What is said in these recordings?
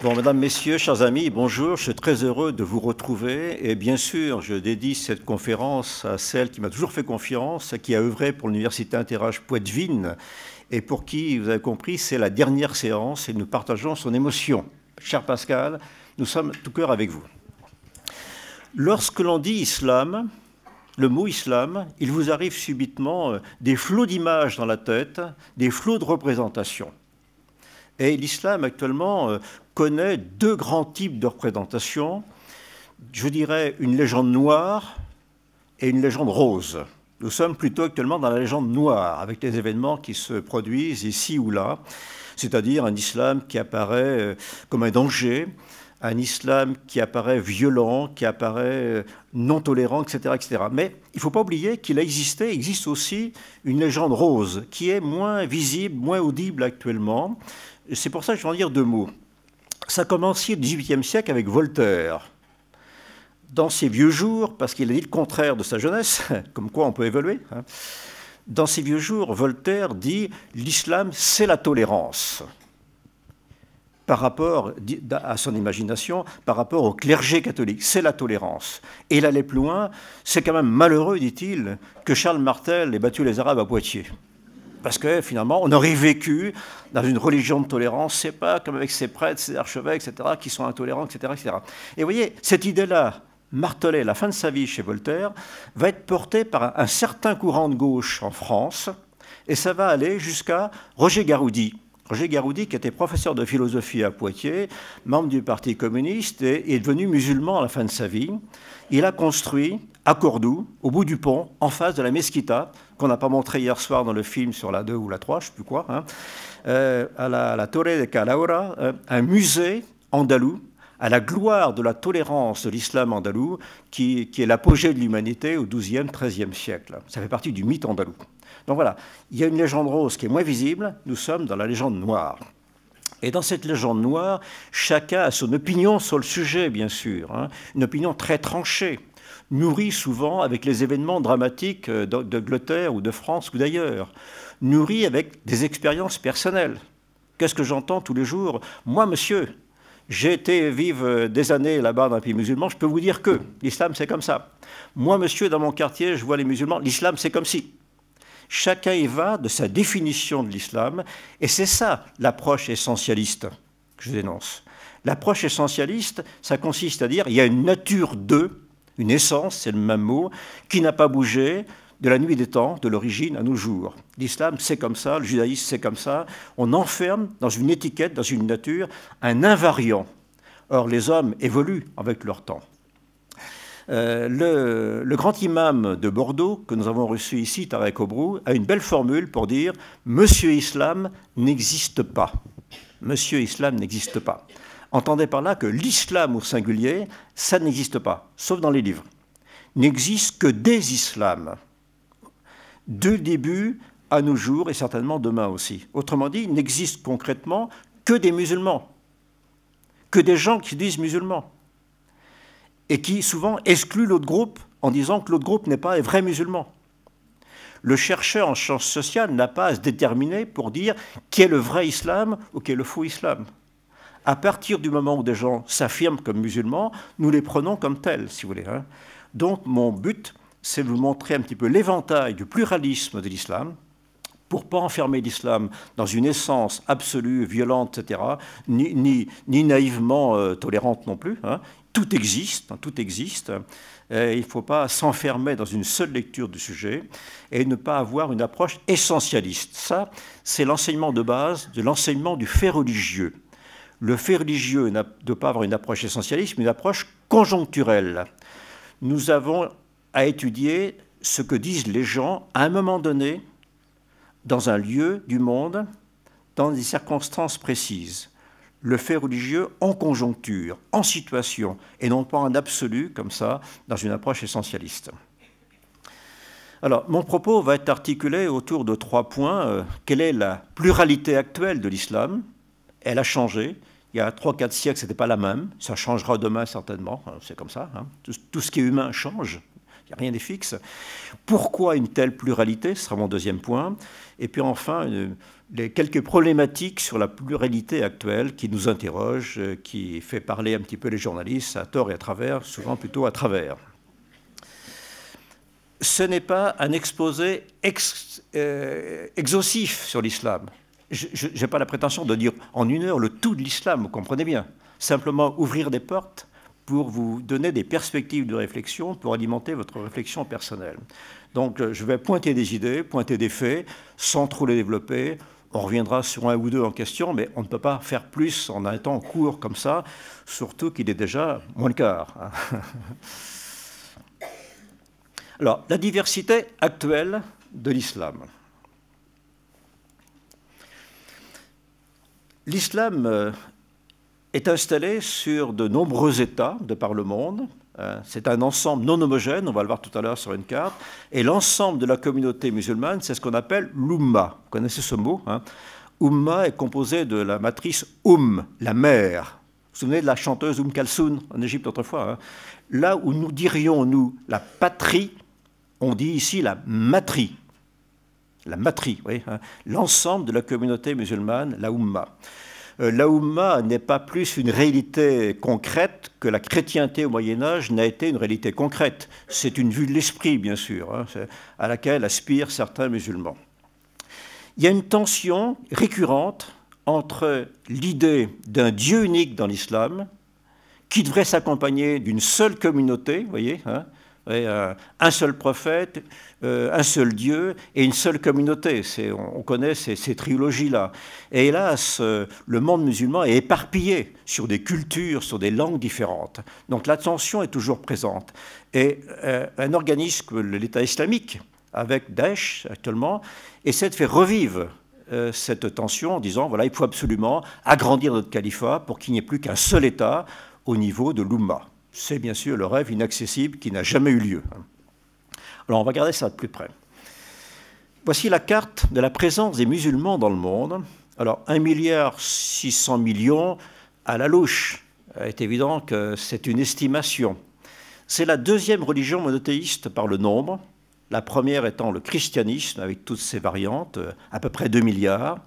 Bon, mesdames, messieurs, chers amis, bonjour. Je suis très heureux de vous retrouver. Et bien sûr, je dédie cette conférence à celle qui m'a toujours fait confiance, qui a œuvré pour l'Université Interage Poitvine, et pour qui, vous avez compris, c'est la dernière séance et nous partageons son émotion. Cher Pascal, nous sommes tout cœur avec vous. Lorsque l'on dit islam, le mot islam, il vous arrive subitement euh, des flots d'images dans la tête, des flots de représentations. Et l'islam actuellement euh, connaît deux grands types de représentations. Je dirais une légende noire et une légende rose. Nous sommes plutôt actuellement dans la légende noire, avec les événements qui se produisent ici ou là, c'est-à-dire un islam qui apparaît euh, comme un danger, un islam qui apparaît violent, qui apparaît euh, non tolérant, etc. etc. Mais il ne faut pas oublier qu'il a existé, existe aussi une légende rose, qui est moins visible, moins audible actuellement, c'est pour ça que je vais en dire deux mots. Ça a commencé au XVIIIe siècle avec Voltaire. Dans ses vieux jours, parce qu'il a dit le contraire de sa jeunesse, comme quoi on peut évoluer, hein, dans ses vieux jours, Voltaire dit l'islam, c'est la tolérance par rapport à son imagination, par rapport au clergé catholique. C'est la tolérance. Et il allait plus loin. C'est quand même malheureux, dit-il, que Charles Martel ait battu les Arabes à Poitiers. Parce que finalement, on aurait vécu dans une religion de tolérance, c'est pas comme avec ces prêtres, ces archevêques, etc., qui sont intolérants, etc. etc. Et vous voyez, cette idée-là, martelée la fin de sa vie chez Voltaire, va être portée par un certain courant de gauche en France, et ça va aller jusqu'à Roger Garoudi. Roger Garoudi, qui était professeur de philosophie à Poitiers, membre du Parti communiste, et est devenu musulman à la fin de sa vie. Il a construit à Cordoue, au bout du pont, en face de la Mesquita, qu'on n'a pas montré hier soir dans le film sur la 2 ou la 3, je ne sais plus quoi, hein, euh, à, la, la, Torre de Calaura, euh, un musée andalou à la gloire de la tolérance de l'islam andalou, qui, est l'apogée de l'humanité au XIIe, XIIIe siècle. Ça fait partie du mythe andalou. Donc voilà, il y a une légende rose qui est moins visible, nous sommes dans la légende noire. Et dans cette légende noire, chacun a son opinion sur le sujet, bien sûr, hein, une opinion très tranchée nourrie souvent avec les événements dramatiques euh, d'Angleterre ou de France ou d'ailleurs, nourri avec des expériences personnelles. Qu'est-ce que j'entends tous les jours Moi, monsieur, j'ai été vivre euh, des années là-bas dans un pays musulman, je peux vous dire que l'islam, c'est comme ça. Moi, monsieur, dans mon quartier, je vois les musulmans, l'islam, c'est comme si. Chacun y va de sa définition de l'islam, et c'est ça l'approche essentialiste que je dénonce. L'approche essentialiste, ça consiste à dire il y a une nature d'eux une essence, c'est le même mot, qui n'a pas bougé de la nuit des temps, de l'origine à nos jours. L'islam, c'est comme ça, le judaïsme, c'est comme ça. On enferme dans une étiquette, dans une nature, un invariant. Or, les hommes évoluent avec leur temps. Euh, le, grand imam de Bordeaux, que nous avons reçu ici, Tarek Obrou, a une belle formule pour dire Monsieur Islam n'existe pas. Monsieur Islam n'existe pas. Entendez par là que l'islam au singulier, ça n'existe pas, sauf dans les livres. N'existe que des islams, de début à nos jours et certainement demain aussi. Autrement dit, n'existe concrètement que des musulmans, que des gens qui disent musulmans, et qui souvent excluent l'autre groupe en disant que l'autre groupe n'est pas un vrai musulman. Le chercheur en sciences sociales n'a pas à se déterminer pour dire qui est le vrai islam ou qui est le faux islam à partir du moment où des gens s'affirment comme musulmans, nous les prenons comme tels, si vous voulez. Hein. Donc mon but, c'est de vous montrer un petit peu l'éventail du pluralisme de l'islam, pour pas enfermer l'islam dans une essence absolue, violente, etc., ni, naïvement euh, tolérante non plus. Hein. Tout existe, hein, tout existe. Et il ne faut pas s'enfermer dans une seule lecture du sujet et ne pas avoir une approche essentialiste. Ça, c'est l'enseignement de base de l'enseignement du fait religieux le fait religieux ne doit pas avoir une approche essentialiste, mais une approche conjoncturelle. Nous avons à étudier ce que disent les gens à un moment donné, dans un lieu du monde, dans des circonstances précises. Le fait religieux en conjoncture, en situation, et non pas en absolu, comme ça, dans une approche essentialiste. Alors, mon propos va être articulé autour de trois points. Euh, quelle est la pluralité actuelle de l'islam Elle a changé il y a 3-4 siècles, ce n'était pas la même. Ça changera demain certainement, hein, c'est comme ça. Hein. Tout, ce qui est humain change, il n'y a rien de fixe. Pourquoi une telle pluralité Ce sera mon deuxième point. Et puis enfin, quelques problématiques sur la pluralité actuelle qui nous interrogent, euh, qui fait parler un petit peu les journalistes à tort et à travers, souvent plutôt à travers. Ce n'est pas un exposé euh, exhaustif sur l'islam je n'ai pas la prétention de dire en une heure le tout de l'islam, vous comprenez bien. Simplement ouvrir des portes pour vous donner des perspectives de réflexion, pour alimenter votre réflexion personnelle. Donc euh, je vais pointer des idées, pointer des faits, sans trop les développer. On reviendra sur un ou deux en question, mais on ne peut pas faire plus en un temps court comme ça, surtout qu'il est déjà moins le quart. Hein. Alors, la diversité actuelle de l'islam. L'islam euh, est installé sur de nombreux États de par le monde. Euh, c'est un ensemble non homogène, on va le voir tout à l'heure sur une carte. Et l'ensemble de la communauté musulmane, c'est ce qu'on appelle l'Umma. Vous connaissez ce mot hein Umma est composé de la matrice Um, la mère. Vous vous souvenez de la chanteuse Um Kalsoun en Égypte autrefois hein Là où nous dirions, nous, la patrie, on dit ici la matrie la matrie, hein, l'ensemble de la communauté musulmane, la Ummah. Euh, la Ummah n'est pas plus une réalité concrète que la chrétienté au Moyen Âge n'a été une réalité concrète. C'est une vue de l'esprit, bien sûr, hein, à laquelle aspirent certains musulmans. Il y a une tension récurrente entre l'idée d'un Dieu unique dans l'islam, qui devrait s'accompagner d'une seule communauté, voyez, hein, euh, un seul prophète, euh, un seul Dieu et une seule communauté. On, connaît ces, trilogies-là. Et hélas, euh, le monde musulman est éparpillé sur des cultures, sur des langues différentes. Donc la tension est toujours présente. Et un organisme, l'État islamique, avec Daesh actuellement, essaie de faire revivre cette tension en disant, voilà, il faut absolument agrandir notre califat pour qu'il n'y ait plus qu'un seul État au niveau de l'Oumma c'est bien sûr le rêve inaccessible qui n'a jamais eu lieu. Alors on va regarder ça de plus près. Voici la carte de la présence des musulmans dans le monde. Alors 1,6 milliard millions à la louche. Il euh, est évident que c'est une estimation. C'est la deuxième religion monothéiste par le nombre, la première étant le christianisme avec toutes ses variantes, euh, à peu près 2 milliards.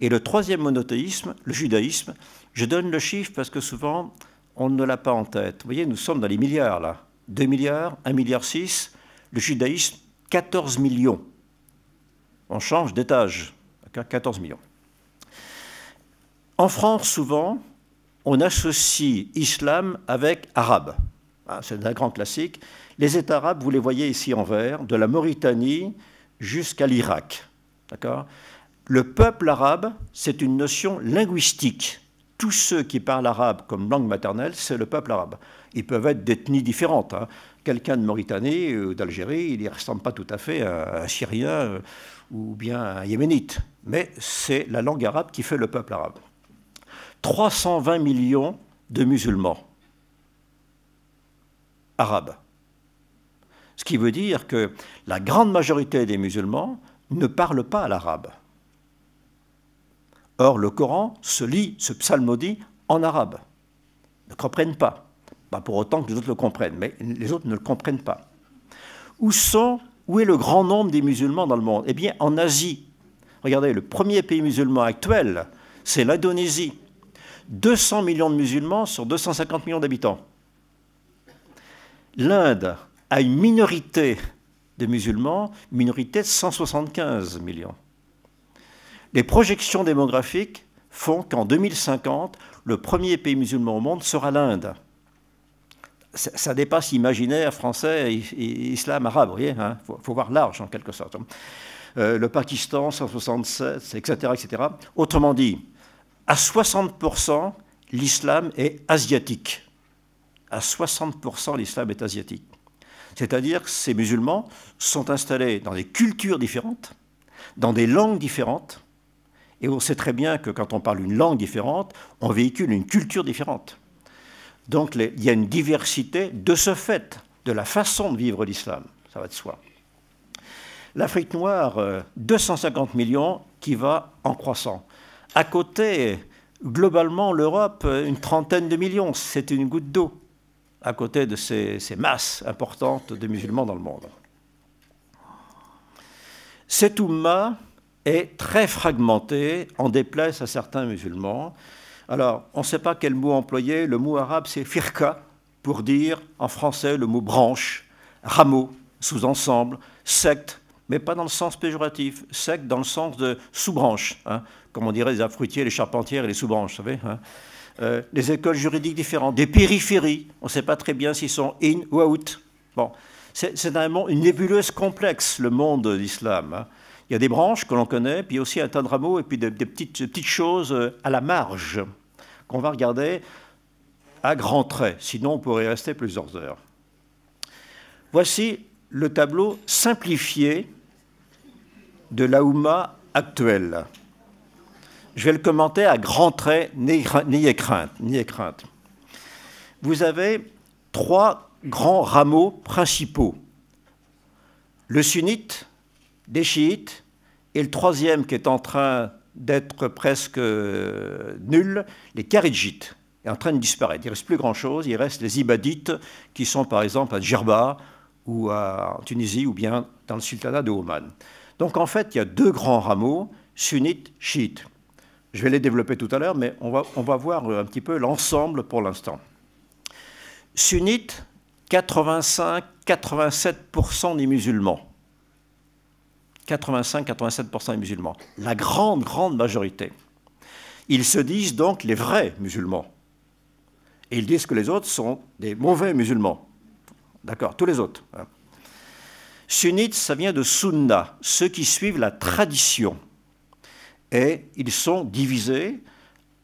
Et le troisième monothéisme, le judaïsme, je donne le chiffre parce que souvent on ne l'a pas en tête. Vous voyez, nous sommes dans les milliards, là. 2 milliards, 1 milliard 6, le judaïsme, 14 millions. On change d'étage, 14 millions. En France, souvent, on associe islam avec arabe. Ah, c'est un grand classique. Les États arabes, vous les voyez ici en vert, de la Mauritanie jusqu'à l'Irak. D'accord Le peuple arabe, c'est une notion linguistique tous ceux qui parlent arabe comme langue maternelle, c'est le peuple arabe. Ils peuvent être d'ethnies différentes. Hein. Quelqu'un de Mauritanie ou d'Algérie, il ne ressemble pas tout à fait à un Syrien ou bien à un Yéménite. Mais c'est la langue arabe qui fait le peuple arabe. 320 millions de musulmans arabes. Ce qui veut dire que la grande majorité des musulmans ne parlent pas l'arabe. Or, le Coran se lit, se psalmodie en arabe. Ils ne comprennent pas. Pas pour autant que les autres le comprennent, mais les autres ne le comprennent pas. Où sont, où est le grand nombre des musulmans dans le monde Eh bien, en Asie. Regardez, le premier pays musulman actuel, c'est l'Indonésie. 200 millions de musulmans sur 250 millions d'habitants. L'Inde a une minorité de musulmans, minorité de 175 millions. Les projections démographiques font qu'en 2050, le premier pays musulman au monde sera l'Inde. Ça, dépasse l'imaginaire français et, islam arabe, vous voyez, il hein. faut, voir large en quelque sorte. Hein. Euh, le Pakistan, 167, etc., etc. Autrement dit, à 60%, l'islam est asiatique. À 60%, l'islam est asiatique. C'est-à-dire que ces musulmans sont installés dans des cultures différentes, dans des langues différentes, et on sait très bien que quand on parle une langue différente, on véhicule une culture différente. Donc il y a une diversité de ce fait, de la façon de vivre l'islam, ça va de soi. L'Afrique noire, 250 euh, millions qui va en croissant. À côté, globalement, l'Europe, euh, une trentaine de millions, c'est une goutte d'eau, à côté de ces, masses importantes de musulmans dans le monde. Cet Oumma, est très fragmentée, en déplaise à certains musulmans. Alors, on ne sait pas quel mot employer. Le mot arabe, c'est firqa », pour dire en français le mot branche, rameau, sous-ensemble, secte, mais pas dans le sens péjoratif, secte dans le sens de sous-branche, hein, comme on dirait les affruitiers, les charpentières et les sous-branches, vous savez hein. euh, les écoles juridiques différentes, des périphéries, on ne sait pas très bien s'ils sont in ou out. Bon, c'est vraiment une nébuleuse complexe, le monde de l'islam. Hein. Il y a des branches que l'on connaît, puis aussi un tas de rameaux, et puis des, petites, petites choses euh, à la marge qu'on va regarder à grands traits. Sinon, on pourrait rester plusieurs heures. Voici le tableau simplifié de l'Aouma actuelle. Je vais le commenter à grands traits, n'ayez crainte, crainte. Vous avez trois grands rameaux principaux. Le sunnite, des chiites, et le troisième qui est en train d'être presque euh, nul, les Kharidjites, est en train de disparaître. Il ne reste plus grand-chose, il reste les Ibadites, qui sont par exemple à Djerba, ou en Tunisie, ou bien dans le sultanat de Oman. Donc en fait, il y a deux grands rameaux, sunnites, chiites. Je vais les développer tout à l'heure, mais on va, on va voir un petit peu l'ensemble pour l'instant. Sunnites, 85-87% des musulmans. 85-87% des musulmans, la grande, grande majorité. Ils se disent donc les vrais musulmans. Et ils disent que les autres sont des mauvais musulmans. D'accord, tous les autres. Hein. Sunnites, ça vient de sunna, ceux qui suivent la tradition. Et ils sont divisés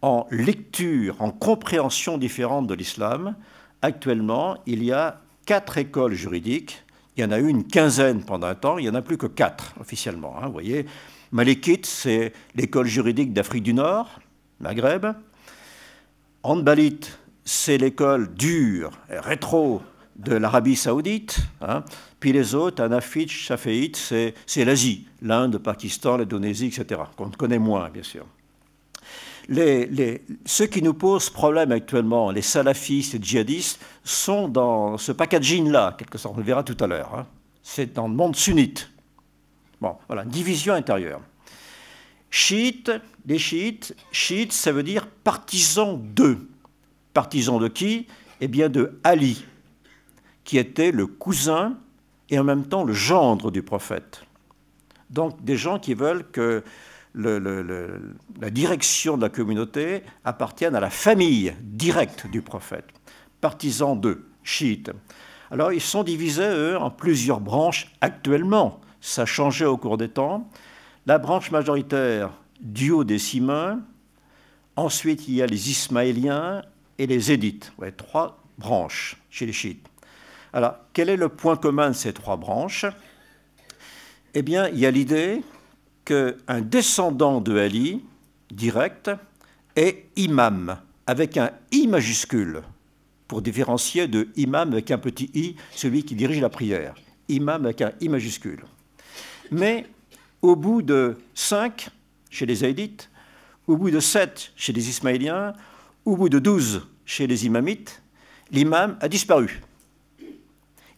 en lecture, en compréhension différente de l'islam. Actuellement, il y a quatre écoles juridiques il y en a eu une quinzaine pendant un temps, il n'y en a plus que quatre officiellement. Hein, vous voyez, Malikit, c'est l'école juridique d'Afrique du Nord, Maghreb. Anbalit, c'est l'école dure, rétro de l'Arabie saoudite. Hein. Puis les autres, Anafitch, Shaféit, c'est l'Asie, l'Inde, le Pakistan, l'Indonésie, etc., qu'on connaît moins, bien sûr les, ceux qui nous posent problème actuellement, les salafistes, les djihadistes, sont dans ce packaging-là, quelque sorte, on le verra tout à l'heure. Hein. C'est dans le monde sunnite. Bon, voilà, division intérieure. Chiite, des chiites, chiites, ça veut dire partisan d'eux. Partisan de qui Eh bien de Ali, qui était le cousin et en même temps le gendre du prophète. Donc des gens qui veulent que le, la direction de la communauté appartient à la famille directe du prophète, partisans d'eux, chiites. Alors ils sont divisés, eux, en plusieurs branches actuellement. Ça changé au cours des temps. La branche majoritaire du haut des ensuite il y a les Ismaéliens et les Édites, trois branches chez les chiites. Alors quel est le point commun de ces trois branches Eh bien, il y a l'idée un descendant de Ali, direct, est imam, avec un i majuscule, pour différencier de imam avec un petit i, celui qui dirige la prière. Imam avec un i majuscule. Mais au bout de 5, chez les Aïdites, au bout de 7, chez les Ismaéliens, au bout de 12, chez les Imamites, l'imam a disparu.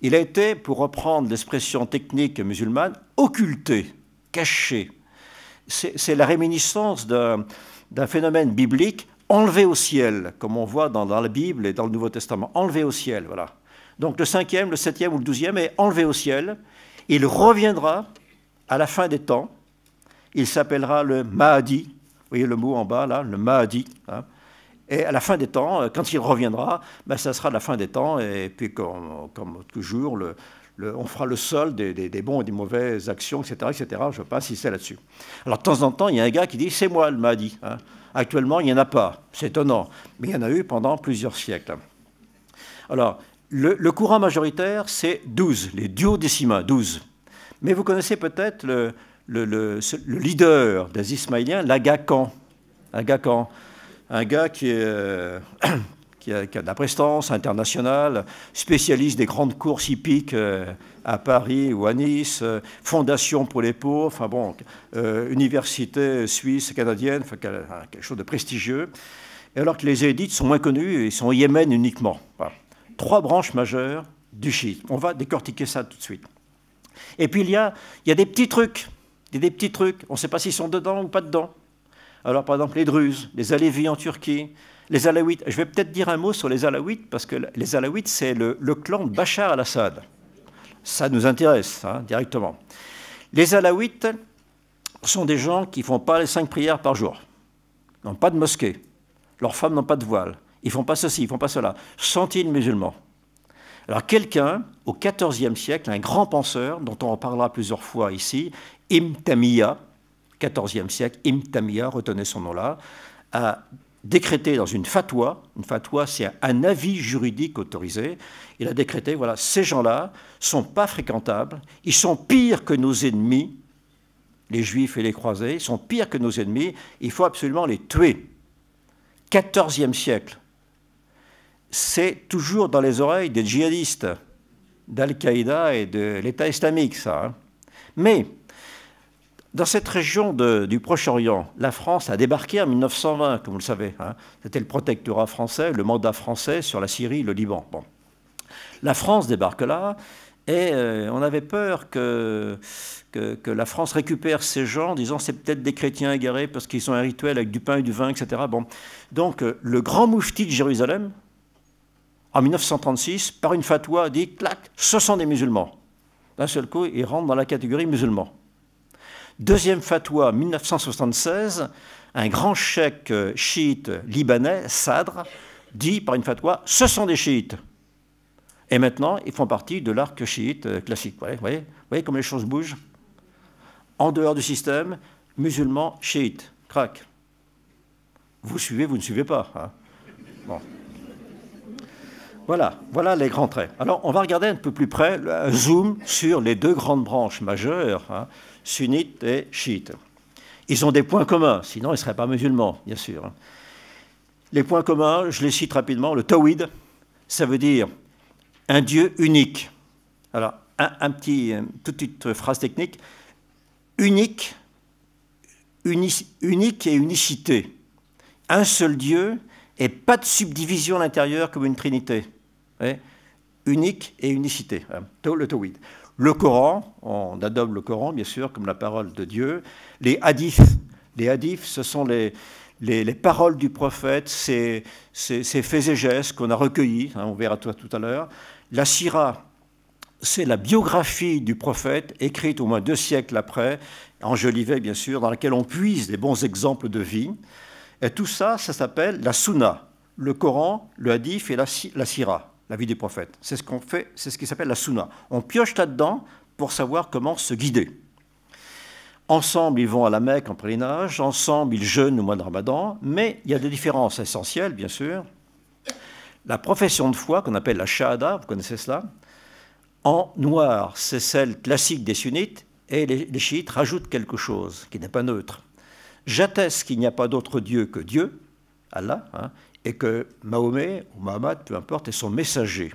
Il a été, pour reprendre l'expression technique musulmane, occulté, caché, c'est la réminiscence d'un phénomène biblique enlevé au ciel, comme on voit dans, la Bible et dans le Nouveau Testament, enlevé au ciel, voilà. Donc le cinquième, le septième ou le douzième est enlevé au ciel. Il reviendra à la fin des temps. Il s'appellera le Mahadi. Vous voyez le mot en bas là, le Mahadi. Hein. Et à la fin des temps, euh, quand il reviendra, ben, ça sera la fin des temps. Et puis comme toujours, le, on fera le sol des, bons et des mauvaises actions, etc. etc. je ne veux pas insister là-dessus. Alors de temps en temps, il y a un gars qui dit, c'est moi le Mahdi. dit. Hein. Actuellement, il n'y en a pas. C'est étonnant. Mais il y en a eu pendant plusieurs siècles. Alors, le, courant majoritaire, c'est 12, les duodécimains, 12. Mais vous connaissez peut-être le, leader des Ismaéliens, l'Aga Un gars qui est... Euh, qui a, de la prestance internationale, spécialiste des grandes courses hippiques euh, à Paris ou à Nice, euh, fondation pour les pauvres, enfin bon, euh, université suisse, canadienne, enfin, quelque chose de prestigieux. Et alors que les édites sont moins connus ils sont au Yémen uniquement. Trois branches majeures du chiisme. On va décortiquer ça tout de suite. Et puis il y a, il y a des petits trucs. Il des petits trucs. On ne sait pas s'ils sont dedans ou pas dedans. Alors par exemple les Druzes, les Alévis en Turquie, les Alaouites, je vais peut-être dire un mot sur les Alaouites, parce que les Alaouites, c'est le, clan de Bachar al-Assad. Ça nous intéresse hein, directement. Les Alaouites sont des gens qui ne font pas les cinq prières par jour, n'ont pas de mosquée, leurs femmes n'ont pas de voile, ils font pas ceci, ils font pas cela. Sentine musulman. musulmans Alors quelqu'un, au XIVe siècle, un grand penseur, dont on en parlera plusieurs fois ici, Imtamiya, XIVe siècle, Tamiya retenez son nom là, a décrété dans une fatwa, une fatwa c'est un avis juridique autorisé, il a décrété, voilà, ces gens-là sont pas fréquentables, ils sont pires que nos ennemis, les juifs et les croisés, ils sont pires que nos ennemis, il faut absolument les tuer. 14e siècle, c'est toujours dans les oreilles des djihadistes, d'Al-Qaïda et de l'État islamique, ça. Hein. Mais dans cette région du Proche-Orient, la France a débarqué en 1920, comme vous le savez. Hein. C'était le protectorat français, le mandat français sur la Syrie, le Liban. La France débarque là, et euh, on avait peur que, la France récupère ces gens, en disant c'est peut-être des chrétiens égarés parce qu'ils ont un rituel avec du pain et du vin, etc. Bon. Donc euh, le grand moufti de Jérusalem, en 1936, par une fatwa, dit clac, ce sont des musulmans. D'un seul coup, ils rentrent dans la catégorie musulmans. Deuxième fatwa, 1976, un grand chèque euh, chiite libanais, Sadr, dit par une fatwa ce sont des chiites. Et maintenant, ils font partie de l'arc chiite euh, classique. Vous voyez, comme les choses bougent En dehors du système, musulmans, chiites, crac. Vous suivez, vous ne suivez pas. Hein. bon. Voilà, voilà les grands traits. Alors, on va regarder un peu plus près, zoom sur les deux grandes branches majeures. Hein sunnites et chiites. Ils ont des points communs, sinon ils ne seraient pas musulmans, bien sûr. Hein. Les points communs, je les cite rapidement. Le tawhid, ça veut dire un Dieu unique. Alors, un, petit, une toute petite phrase technique. Unique, unique et unicité. Un seul Dieu et pas de subdivision à l'intérieur comme une trinité. Unique et unicité. Hein. Le tawhid le Coran, on adopte le Coran bien sûr comme la parole de Dieu, les hadiths, les hadiths ce sont les, les, paroles du prophète, ces, ces, faits et gestes qu'on a recueillis, hein, on verra tout, à l'heure, la sira, c'est la biographie du prophète, écrite au moins deux siècles après, en Jolivet bien sûr, dans laquelle on puise des bons exemples de vie. Et tout ça, ça s'appelle la sunna, le Coran, le hadith et la, la sira la vie des prophètes. C'est ce qu'on fait, c'est ce qui s'appelle la sunna. On pioche là-dedans pour savoir comment se guider. Ensemble, ils vont à la Mecque en pèlerinage, ensemble, ils jeûnent au mois de Ramadan, mais il y a des différences essentielles, bien sûr. La profession de foi, qu'on appelle la Shahada, vous connaissez cela, en noir, c'est celle classique des sunnites, et les, les chiites rajoutent quelque chose qui n'est pas neutre. J'atteste qu'il n'y a pas d'autre Dieu que Dieu, Allah, hein, et que Mahomet ou Mahamad, peu importe, est son messager.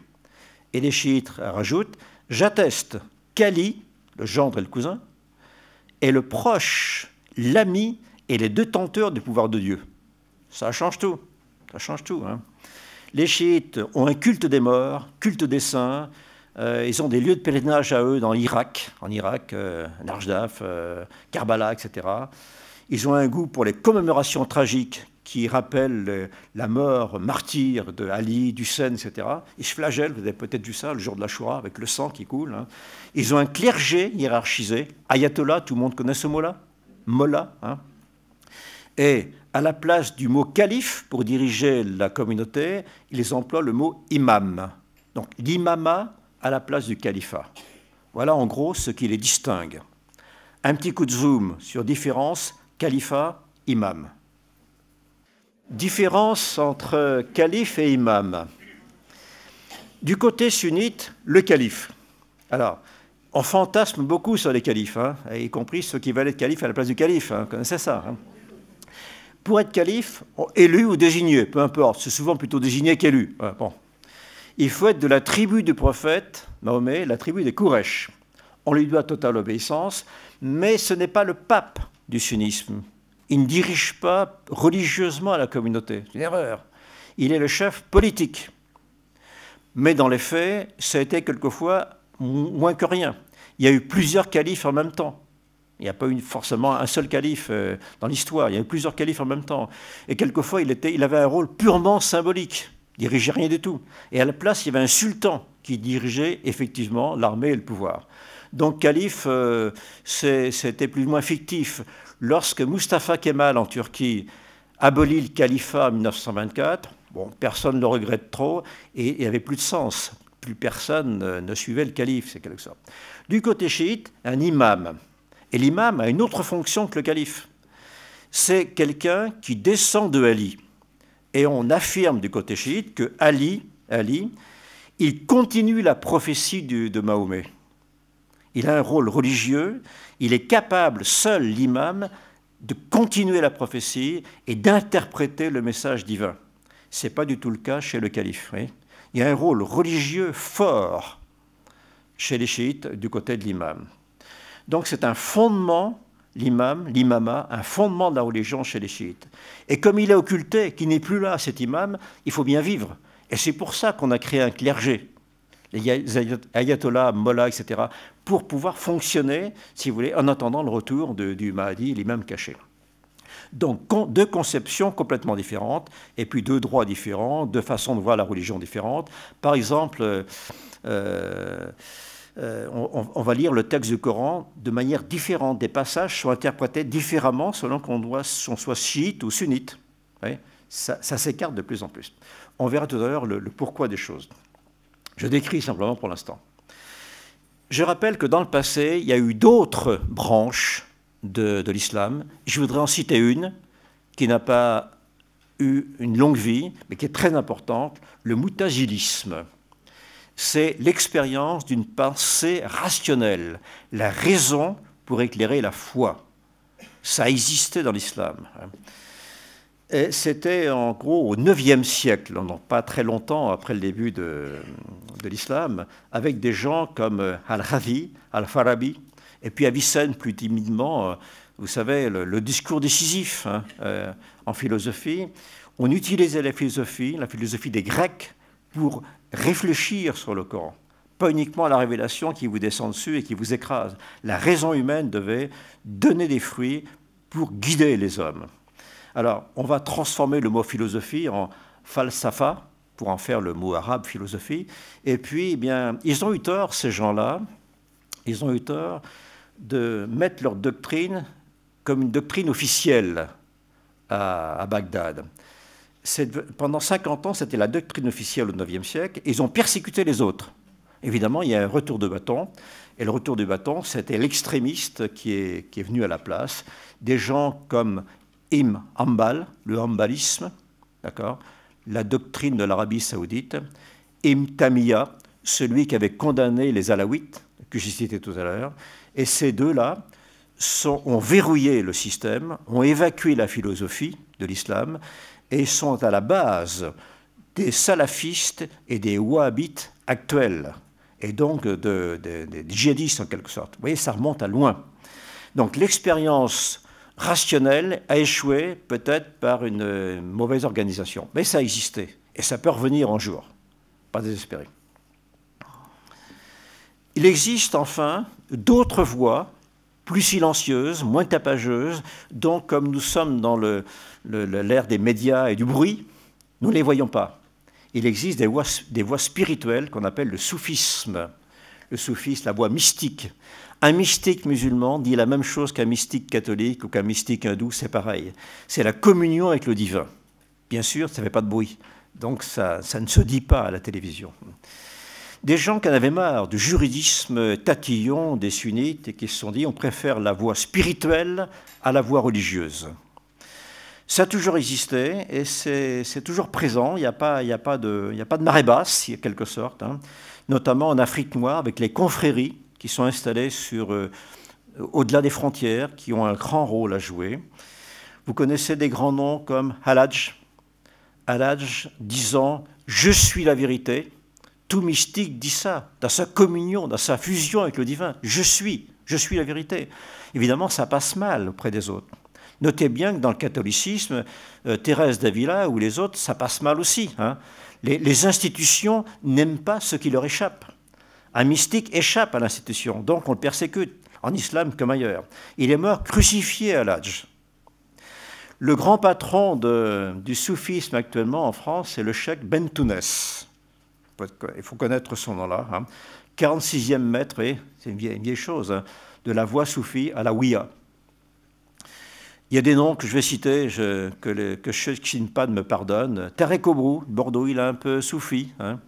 Et les chiites rajoutent J'atteste qu'Ali, le gendre et le cousin, est le proche, l'ami et les détenteurs du pouvoir de Dieu. Ça change tout. Ça change tout. Hein. Les chiites ont un culte des morts, culte des saints. Euh, ils ont des lieux de pèlerinage à eux dans l'Irak, en Irak, euh, Narjdaf, euh, Karbala, etc. Ils ont un goût pour les commémorations tragiques qui rappelle la mort martyre de Ali, etc. Ils se flagellent, vous avez peut-être vu ça le jour de la Shura, avec le sang qui coule. Hein. Ils ont un clergé hiérarchisé, ayatollah, tout le monde connaît ce mot-là Mollah. Hein. Et à la place du mot calife pour diriger la communauté, ils emploient le mot imam. Donc l'imama à la place du califat. Voilà en gros ce qui les distingue. Un petit coup de zoom sur différence califat, imam. Différence entre calife et imam. Du côté sunnite, le calife. Alors, on fantasme beaucoup sur les califes, hein, y compris ceux qui veulent être calife à la place du calife. Hein, vous connaissez ça hein. Pour être calife, élu ou désigné, peu importe, c'est souvent plutôt désigné qu'élu. Il faut être de la tribu du prophète Mahomet, la tribu des Kourèches. On lui doit totale obéissance, mais ce n'est pas le pape du sunnisme. Il ne dirige pas religieusement la communauté. C'est une erreur. Il est le chef politique. Mais dans les faits, ça a été quelquefois moins que rien. Il y a eu plusieurs califes en même temps. Il n'y a pas eu forcément un seul calife euh, dans l'histoire. Il y a eu plusieurs califes en même temps. Et quelquefois, il, avait un rôle purement symbolique. Il dirigeait rien du tout. Et à la place, il y avait un sultan qui dirigeait effectivement l'armée et le pouvoir. Donc calife, euh, c'était plus ou moins fictif lorsque Mustafa Kemal en Turquie abolit le califat en 1924, bon, personne ne le regrette trop et il n'y avait plus de sens. Plus personne euh, ne suivait le calife, c'est quelque chose. Du côté chiite, un imam. Et l'imam a une autre fonction que le calife. C'est quelqu'un qui descend de Ali. Et on affirme du côté chiite que Ali, Ali, il continue la prophétie de Mahomet il a un rôle religieux, il est capable, seul l'imam, de continuer la prophétie et d'interpréter le message divin. Ce n'est pas du tout le cas chez le califat. Il y a un rôle religieux fort chez les chiites du côté de l'imam. Donc c'est un fondement, l'imam, l'imama, un fondement de la religion chez les chiites. Et comme il est occulté, qu'il n'est plus là, cet imam, il faut bien vivre. Et c'est pour ça qu'on a créé un clergé. Les ayatollahs, mollahs, etc., pour pouvoir fonctionner, si vous voulez, en attendant le retour du Mahdi, l'imam caché. Donc deux conceptions complètement différentes, et puis deux droits différents, deux façons de voir la religion différentes. Par exemple, euh, euh, euh, on, va lire le texte du Coran de manière différente. Des passages sont interprétés différemment selon qu'on soit chiite ou sunnite. ça, s'écarte de plus en plus. On verra tout à l'heure le pourquoi des choses. Je décris simplement pour l'instant je rappelle que dans le passé, il y a eu d'autres branches de, l'islam. Je voudrais en citer une qui n'a pas eu une longue vie, mais qui est très importante, le mutazilisme. C'est l'expérience d'une pensée rationnelle, la raison pour éclairer la foi. Ça existait dans l'islam. Hein. C'était en gros au IXe siècle, donc pas très longtemps après le début de, l'islam, avec des gens comme euh, Al-Ravi, Al-Farabi, et puis Avicenne plus timidement, euh, vous savez, le, discours décisif hein, euh, en philosophie. On utilisait la philosophie, la philosophie des Grecs, pour réfléchir sur le Coran pas uniquement la révélation qui vous descend dessus et qui vous écrase. La raison humaine devait donner des fruits pour guider les hommes. Alors, on va transformer le mot philosophie en falsafa, pour en faire le mot arabe philosophie. Et puis, eh bien, ils ont eu tort, ces gens-là, ils ont eu tort de mettre leur doctrine comme une doctrine officielle à, Bagdad. Pendant 50 ans, c'était la doctrine officielle au IXe siècle. ils ont persécuté les autres. Évidemment, il y a un retour de bâton. Et le retour du bâton, c'était l'extrémiste qui est, qui est venu à la place. Des gens comme Im Ambal, le hambalisme, d'accord, la doctrine de l'Arabie saoudite, Im Tamiya, celui qui avait condamné les Alaouites, que j'ai cité tout à l'heure, et ces deux-là ont verrouillé le système, ont évacué la philosophie de l'islam, et sont à la base des salafistes et des wahhabites actuels, et donc des djihadistes en quelque sorte. Vous voyez, ça remonte à loin. Donc l'expérience rationnel a échoué peut-être par une euh, mauvaise organisation. Mais ça existait et ça peut revenir un jour. Pas désespéré. Il existe enfin d'autres voies plus silencieuses, moins tapageuses, dont comme nous sommes dans l'ère le, des médias et du bruit, nous ne les voyons pas. Il existe des des voies spirituelles qu'on appelle le soufisme. Le soufisme, la voie mystique, un mystique musulman dit la même chose qu'un mystique catholique ou qu'un mystique hindou, c'est pareil. C'est la communion avec le divin. Bien sûr, ça ne fait pas de bruit. Donc ça, ne se dit pas à la télévision. Des gens qui en avaient marre du juridisme tatillon des sunnites et qui se sont dit on préfère la voie spirituelle à la voie religieuse. Ça a toujours existé et c'est toujours présent. Il n'y a, pas, a, de, il y a pas de marée basse, en quelque sorte, hein. notamment en Afrique noire avec les confréries qui sont installés sur, euh, au-delà des frontières, qui ont un grand rôle à jouer. Vous connaissez des grands noms comme Haladj. Haladj disant Je suis la vérité. Tout mystique dit ça, dans sa communion, dans sa fusion avec le divin. Je suis, je suis la vérité. Évidemment, ça passe mal auprès des autres. Notez bien que dans le catholicisme, euh, Thérèse d'Avila ou les autres, ça passe mal aussi. Hein. Les, les institutions n'aiment pas ce qui leur échappe. Un mystique échappe à l'institution, donc on le persécute, en islam comme ailleurs. Il est mort crucifié à l'âge. Le grand patron du soufisme actuellement en France, c'est le cheikh Bentounès. Il faut connaître son nom-là. 46e hein. maître, et c'est une, vieille, chose, hein, de la voix soufie à la Ouïa. Il y a des noms que je vais citer, que, le, Cheikh me pardonne. Tarek Obrou, Bordeaux, il est un peu soufi. Hein.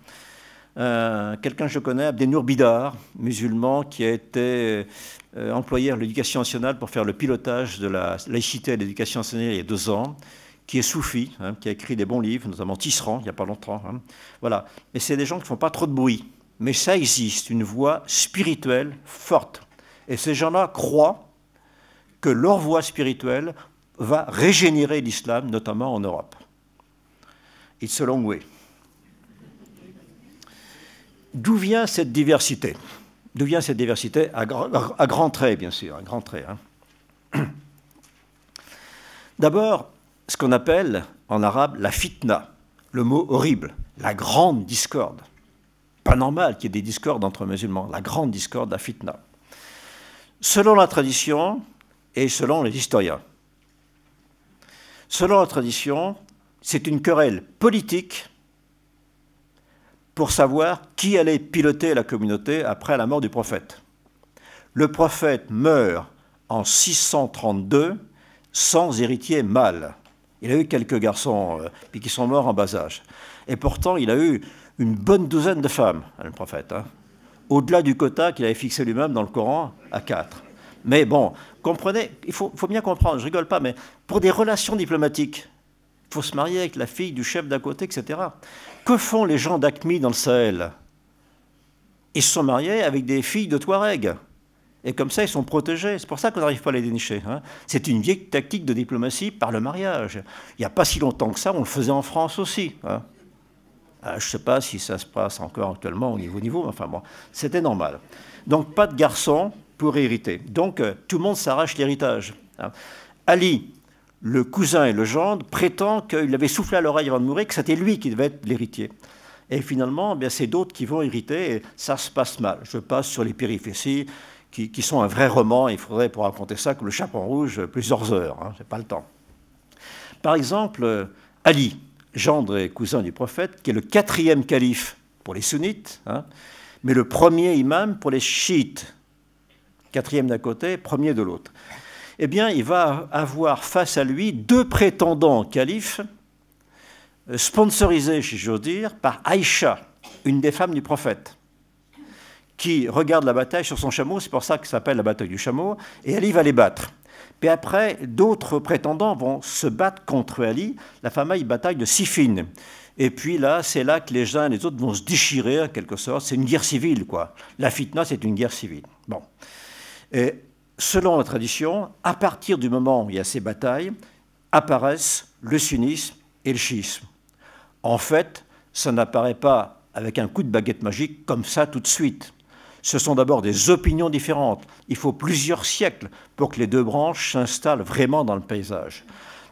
Euh, quelqu'un que je connais, Abdenour Bidar, musulman, qui a été euh, employé à l'éducation nationale pour faire le pilotage de la laïcité à l'éducation nationale il y a deux ans, qui est soufi, hein, qui a écrit des bons livres, notamment Tisserand, il n'y a pas longtemps. Hein. Voilà. Et c'est des gens qui ne font pas trop de bruit. Mais ça existe, une voix spirituelle forte. Et ces gens-là croient que leur voix spirituelle va régénérer l'islam, notamment en Europe. It's a long way. D'où vient cette diversité D'où vient cette diversité à, grands traits, bien sûr, à grands traits. Hein. D'abord, ce qu'on appelle en arabe la fitna, le mot horrible, la grande discorde. Pas normal qu'il y ait des discordes entre musulmans, la grande discorde, la fitna. Selon la tradition et selon les historiens. Selon la tradition, c'est une querelle politique pour savoir qui allait piloter la communauté après la mort du prophète. Le prophète meurt en 632 sans héritier mâle. Il a eu quelques garçons euh, qui sont morts en bas âge. Et pourtant, il a eu une bonne douzaine de femmes, hein, le prophète, hein. au-delà du quota qu'il avait fixé lui-même dans le Coran à quatre. Mais bon, comprenez, il faut, bien comprendre, je rigole pas, mais pour des relations diplomatiques, il faut se marier avec la fille du chef d'un côté, etc. Que font les gens d'Acmi dans le Sahel Ils se sont mariés avec des filles de Touareg. Et comme ça, ils sont protégés. C'est pour ça qu'on n'arrive pas à les dénicher. Hein. C'est une vieille tactique de diplomatie par le mariage. Il n'y a pas si longtemps que ça, on le faisait en France aussi. Hein. Euh, je ne sais pas si ça se passe encore actuellement au niveau niveau, mais enfin bon, c'était normal. Donc pas de garçon pour hériter. Donc euh, tout le monde s'arrache l'héritage. Hein. Ali, le cousin et le gendre prétend qu'il avait soufflé à l'oreille avant de mourir, que c'était lui qui devait être l'héritier. Et finalement, eh c'est d'autres qui vont hériter et ça se passe mal. Je passe sur les périphéties qui, sont un vrai roman. Il faudrait pour raconter ça que le chaperon rouge plusieurs heures. Hein, c'est pas le temps. Par exemple, euh, Ali, gendre et cousin du prophète, qui est le quatrième calife pour les sunnites, hein, mais le premier imam pour les chiites. Quatrième d'un côté, premier de l'autre eh bien, il va avoir face à lui deux prétendants califes, euh, sponsorisés, si j'ose dire, par Aïcha, une des femmes du prophète, qui regarde la bataille sur son chameau, c'est pour ça que ça s'appelle la bataille du chameau, et Ali va les battre. Puis après, d'autres prétendants vont se battre contre Ali, la fameuse bataille de Siffin. Et puis là, c'est là que les uns et les autres vont se déchirer, en quelque sorte. C'est une guerre civile, quoi. La fitna, c'est une guerre civile. Bon. Et selon la tradition, à partir du moment où il y a ces batailles, apparaissent le sunnisme et le chiisme. En fait, ça n'apparaît pas avec un coup de baguette magique comme ça tout de suite. Ce sont d'abord des opinions différentes. Il faut plusieurs siècles pour que les deux branches s'installent vraiment dans le paysage.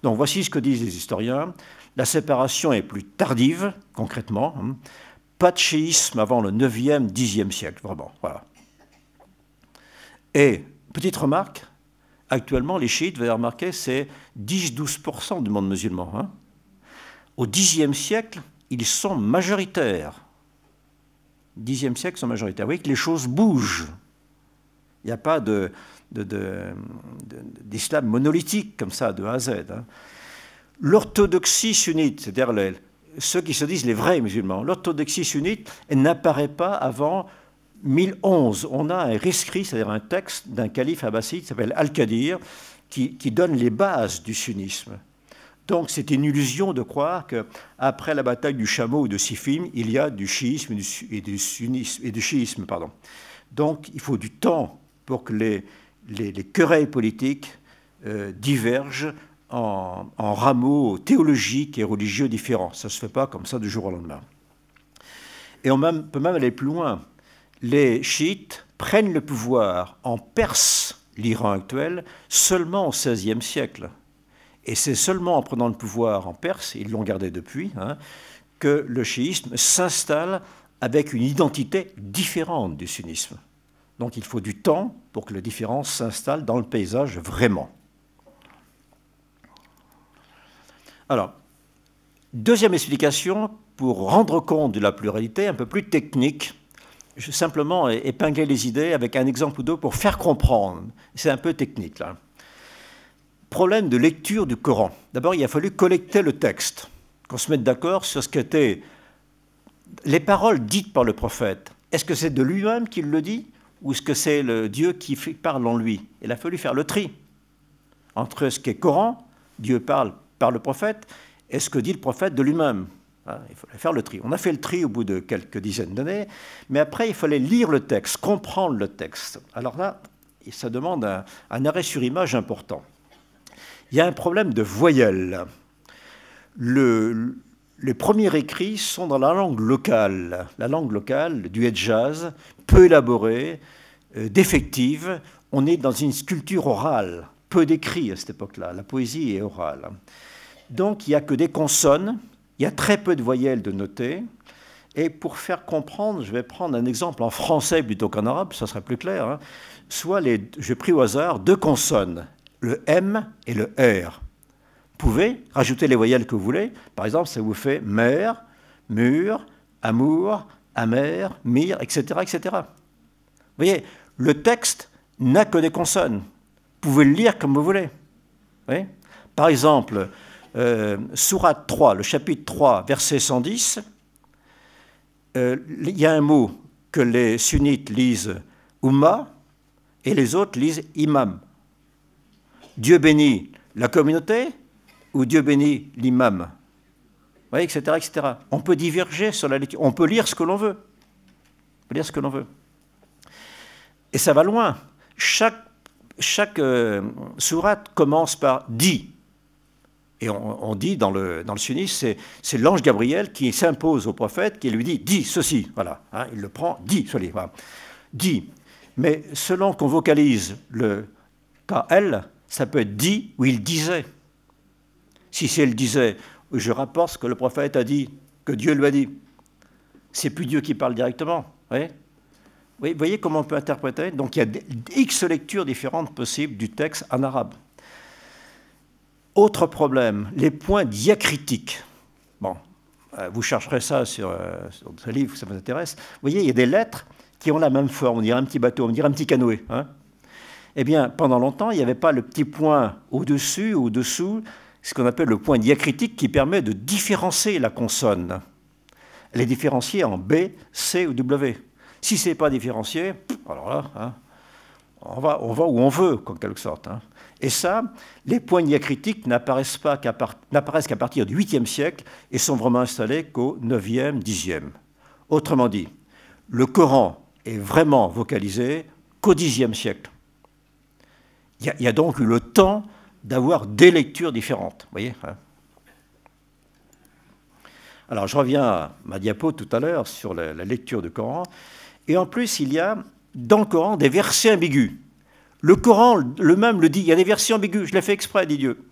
Donc voici ce que disent les historiens. La séparation est plus tardive, concrètement. Hein. Pas de chiisme avant le 9e, 10e siècle, vraiment. Et Petite remarque, actuellement, les chiites, vous avez remarqué, c'est 10-12% du monde musulman. Hein. Au Xe siècle, ils sont majoritaires. Xe siècle, sont majoritaires. Vous voyez que les choses bougent. Il n'y a pas de, d'islam monolithique comme ça, de A à Z. Hein. L'orthodoxie sunnite, c'est-à-dire ceux qui se disent les vrais musulmans, l'orthodoxie sunnite n'apparaît pas avant 1011, on a un rescrit, c'est-à-dire un texte d'un calife abbasside qui s'appelle Al-Qadir, qui, donne les bases du sunnisme. Donc c'est une illusion de croire qu'après la bataille du chameau ou de Sifim, il y a du chiisme et du, sunnisme, et du chiisme. Pardon. Donc il faut du temps pour que les, les, querelles politiques euh, divergent en, rameaux théologiques et religieux différents. Ça ne se fait pas comme ça du jour au lendemain. Et on peut même aller plus loin les chiites prennent le pouvoir en Perse, l'Iran actuel, seulement au XVIe siècle. Et c'est seulement en prenant le pouvoir en Perse, ils l'ont gardé depuis, hein, que le chiisme s'installe avec une identité différente du sunnisme. Donc il faut du temps pour que la différence s'installe dans le paysage vraiment. Alors, deuxième explication, pour rendre compte de la pluralité un peu plus technique, je simplement épingler les idées avec un exemple ou deux pour faire comprendre. C'est un peu technique là. Problème de lecture du Coran. D'abord, il a fallu collecter le texte, qu'on se mette d'accord sur ce qu'étaient les paroles dites par le prophète. Est-ce que c'est de lui-même qu'il le dit ou est-ce que c'est le Dieu qui parle en lui Il a fallu faire le tri entre ce qu'est Coran, Dieu parle par le prophète, et ce que dit le prophète de lui-même. Hein, il fallait faire le tri. On a fait le tri au bout de quelques dizaines d'années, mais après, il fallait lire le texte, comprendre le texte. Alors là, ça demande un, arrêt sur image important. Il y a un problème de voyelles. les premiers écrits sont dans la langue locale, la langue locale du jazz, peu élaborée, euh, défective. On est dans une sculpture orale, peu d'écrits à cette époque-là. La poésie est orale. Donc il n'y a que des consonnes il y a très peu de voyelles de noter Et pour faire comprendre, je vais prendre un exemple en français plutôt qu'en arabe, ça serait plus clair. Hein. Soit les, je pris au hasard deux consonnes, le M et le R. Vous pouvez rajouter les voyelles que vous voulez. Par exemple, ça vous fait mer, mur, amour, amer, mire, etc., etc. Vous voyez, le texte n'a que des consonnes. Vous pouvez le lire comme vous voulez. Par exemple, Surat euh, sourate 3, le chapitre 3, verset 110, euh, il y a un mot que les sunnites lisent Umma et les autres lisent Imam. Dieu bénit la communauté ou Dieu bénit l'imam. Vous voyez, etc., etc. On peut diverger sur la lecture, on peut lire ce que l'on veut. On lire ce que l'on veut. Et ça va loin. Chaque, chaque euh, sourate commence par dit et on, dit dans le, dans c'est, l'ange Gabriel qui s'impose au prophète, qui lui dit Dis ceci. Voilà, hein, il le prend, dis ceci. Voilà. Hein. Dis. Mais selon qu'on vocalise le KL, ça peut être dit ou il disait. Si c'est il disait, je rapporte ce que le prophète a dit, que Dieu lui a dit. C'est plus Dieu qui parle directement. Vous voyez comment on peut interpréter Donc il y a X lectures différentes possibles du texte en arabe. Autre problème, les points diacritiques. Bon, euh, vous chercherez ça euh, sur, ce livre, ça vous intéresse. Vous voyez, il y a des lettres qui ont la même forme. On dirait un petit bateau, on dirait un petit canoë. Hein. eh bien, pendant longtemps, il n'y avait pas le petit point au-dessus, au-dessous, ce qu'on appelle le point diacritique qui permet de différencier la consonne. Elle est différenciée en B, C ou W. Si ce n'est pas différencié, alors là, hein, on, va, où on veut, en quelque sorte. Hein. Et ça, les poignées critiques n'apparaissent qu'à partir du 8e siècle et sont vraiment installés qu'au 9e, 10e. Autrement dit, le Coran est vraiment vocalisé qu'au 10e siècle. Il y, a, donc eu le temps d'avoir des lectures différentes. voyez hein. Alors, je reviens à ma diapo tout à l'heure sur la, la lecture du Coran. Et en plus, il y a dans le Coran des versets ambigus. Le Coran le même le dit. Il y a des versets ambigus, je l'ai fait exprès, dit Dieu.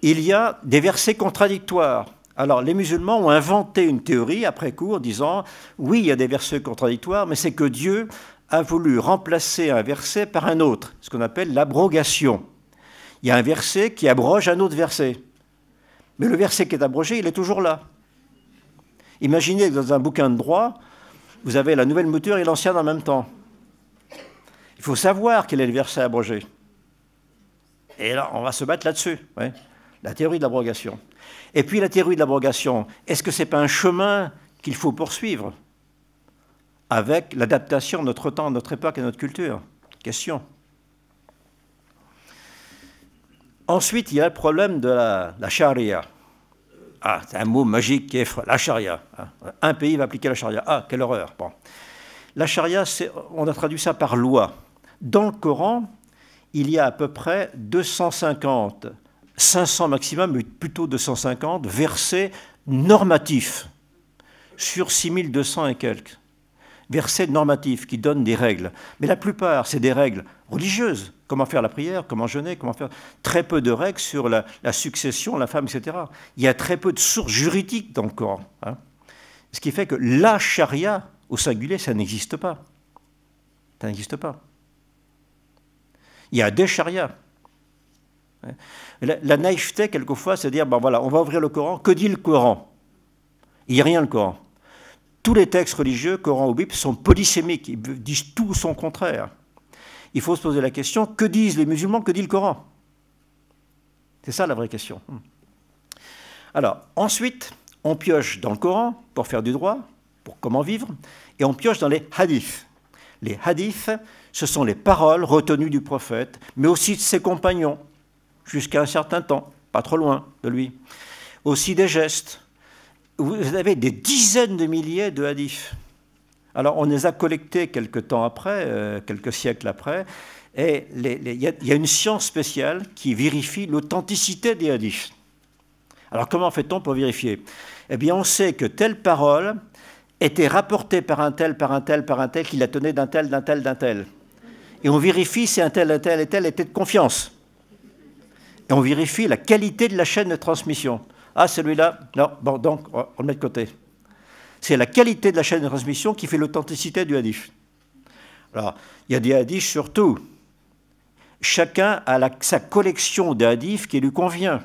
Il y a des versets contradictoires. Alors, les musulmans ont inventé une théorie après coup disant oui, il y a des versets contradictoires, mais c'est que Dieu a voulu remplacer un verset par un autre, ce qu'on appelle l'abrogation. Il y a un verset qui abroge un autre verset. Mais le verset qui est abrogé, il est toujours là. Imaginez que dans un bouquin de droit, vous avez la nouvelle mouture et l'ancienne en même temps. Il faut savoir quel est le verset abrogé. Et là, on va se battre là-dessus. La théorie de l'abrogation. Et puis la théorie de l'abrogation, est-ce que ce n'est pas un chemin qu'il faut poursuivre avec l'adaptation de notre temps, de notre époque et de notre culture Question. Ensuite, il y a le problème de la, charia. Ah, c'est un mot magique qui est la charia. Hein. Un pays va appliquer la charia. Ah, quelle horreur. La charia, on a traduit ça par loi. Dans le Coran, il y a à peu près 250, 500 maximum, mais plutôt 250 versets normatifs sur 6200 et quelques. Versets normatifs qui donnent des règles. Mais la plupart, c'est des règles religieuses. Comment faire la prière, comment jeûner, comment faire. Très peu de règles sur la, succession, la femme, etc. Il y a très peu de sources juridiques dans le Coran. Hein. Ce qui fait que la charia, au singulier, ça n'existe pas. Ça n'existe pas. Il y a des charia La, naïveté, quelquefois, c'est dire, ben voilà, on va ouvrir le Coran. Que dit le Coran Il n'y a rien le Coran. Tous les textes religieux, Coran ou Bible, sont polysémiques. Ils disent tout son contraire. Il faut se poser la question, que disent les musulmans Que dit le Coran C'est ça la vraie question. Hmm. Alors, ensuite, on pioche dans le Coran pour faire du droit, pour comment vivre, et on pioche dans les hadiths. Les hadiths, ce sont les paroles retenues du prophète, mais aussi de ses compagnons, jusqu'à un certain temps, pas trop loin de lui. Aussi des gestes. Vous avez des dizaines de milliers de hadiths. Alors on les a collectés quelques temps après, euh, quelques siècles après, et il y, y, a une science spéciale qui vérifie l'authenticité des hadiths. Alors comment fait-on pour vérifier Eh bien on sait que telle parole était rapportée par un tel, par un tel, par un tel, qui la tenait d'un tel, d'un tel, d'un tel et on vérifie si un tel, un tel un tel était de confiance. Et on vérifie la qualité de la chaîne de transmission. Ah, celui-là, non, bon, donc, on le met de côté. C'est la qualité de la chaîne de transmission qui fait l'authenticité du hadith. Alors, il y a des hadiths surtout. Chacun a sa collection de hadiths qui lui convient.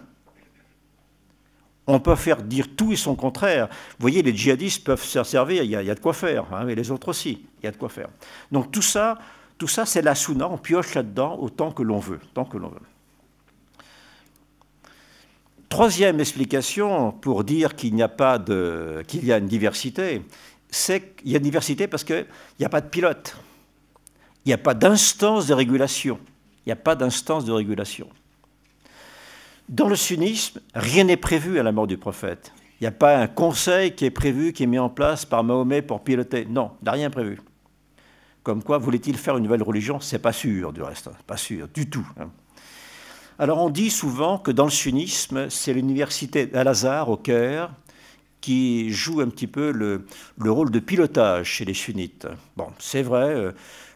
On peut faire dire tout et son contraire. Vous voyez, les djihadistes peuvent s'en servir, il y, a, de quoi faire, hein, et les autres aussi, il y a de quoi faire. Donc tout ça, tout ça, c'est la Sunna, on pioche là-dedans autant que l'on veut, tant que l'on veut. Troisième explication pour dire qu'il n'y a pas de, qu'il y a une diversité, c'est qu'il y a une diversité parce qu'il n'y a pas de pilote, il n'y a pas d'instance de régulation, il n'y a pas d'instance de régulation. Dans le sunnisme, rien n'est prévu à la mort du prophète. Il n'y a pas un conseil qui est prévu, qui est mis en place par Mahomet pour piloter. Non, il n'y a rien prévu. Comme quoi, voulait-il faire une nouvelle religion C'est pas sûr, du reste, pas sûr du tout. Hein. Alors on dit souvent que dans le sunnisme, c'est l'université d'Al-Azhar au Caire qui joue un petit peu le, le rôle de pilotage chez les sunnites. Bon, c'est vrai, euh,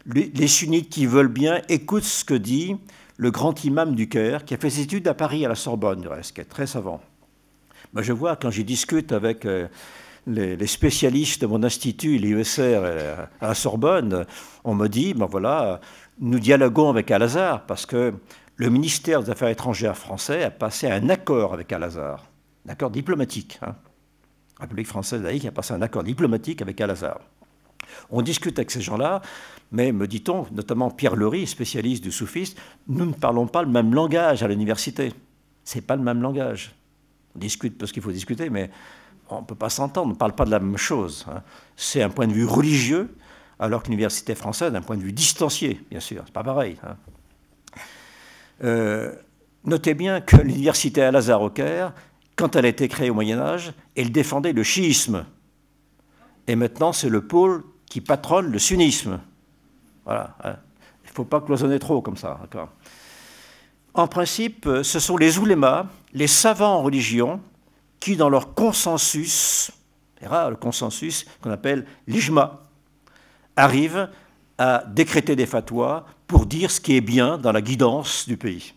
les sunnites qui veulent bien écoutent ce que dit le grand imam du Caire, qui a fait ses études à Paris, à la Sorbonne, du reste, qui est très savant. Moi, je vois, quand j'y discute avec euh, les, spécialistes de mon institut, l'IUSR à Sorbonne, on me dit, ben voilà, nous dialoguons avec Al-Azhar parce que le ministère des Affaires étrangères français a passé un accord avec Al-Azhar, un accord diplomatique. Hein. La République française laïque a passé un accord diplomatique avec Al-Azhar. On discute avec ces gens-là, mais me dit-on, notamment Pierre Lery, spécialiste du soufisme, nous ne parlons pas le même langage à l'université. Ce n'est pas le même langage. On discute parce qu'il faut discuter, mais on ne peut pas s'entendre, on ne parle pas de la même chose. Hein. C'est un point de vue religieux, alors que l'université française, d'un point de vue distancié, bien sûr, c'est pas pareil. Hein. Euh, notez bien que l'université Al-Azhar au Caire, quand elle a été créée au Moyen Âge, elle défendait le chiisme. Et maintenant, c'est le pôle qui patronne le sunnisme. Voilà. Hein. Il ne faut pas cloisonner trop comme ça. En principe, ce sont les oulémas, les savants en religion, qui, dans leur consensus, rare le consensus qu'on appelle l'ijma, arrivent à décréter des fatwas pour dire ce qui est bien dans la guidance du pays.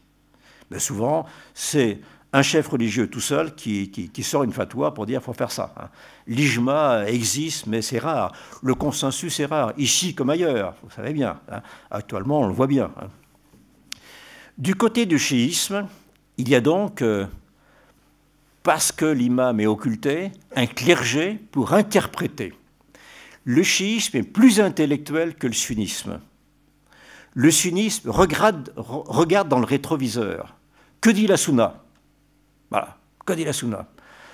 Mais souvent, c'est un chef religieux tout seul qui, sort une fatwa pour dire faut faire ça. Hein. L'ijma existe, mais c'est rare. Le consensus est rare, ici comme ailleurs, vous savez bien. Hein. Actuellement, on le voit bien. Hein. Du côté du chiisme, il y a donc euh, parce que l'imam est occulté, un clergé pour interpréter. Le chiisme est plus intellectuel que le sunnisme. Le sunnisme regarde, dans le rétroviseur. Que dit la sunna Voilà, que dit la sunna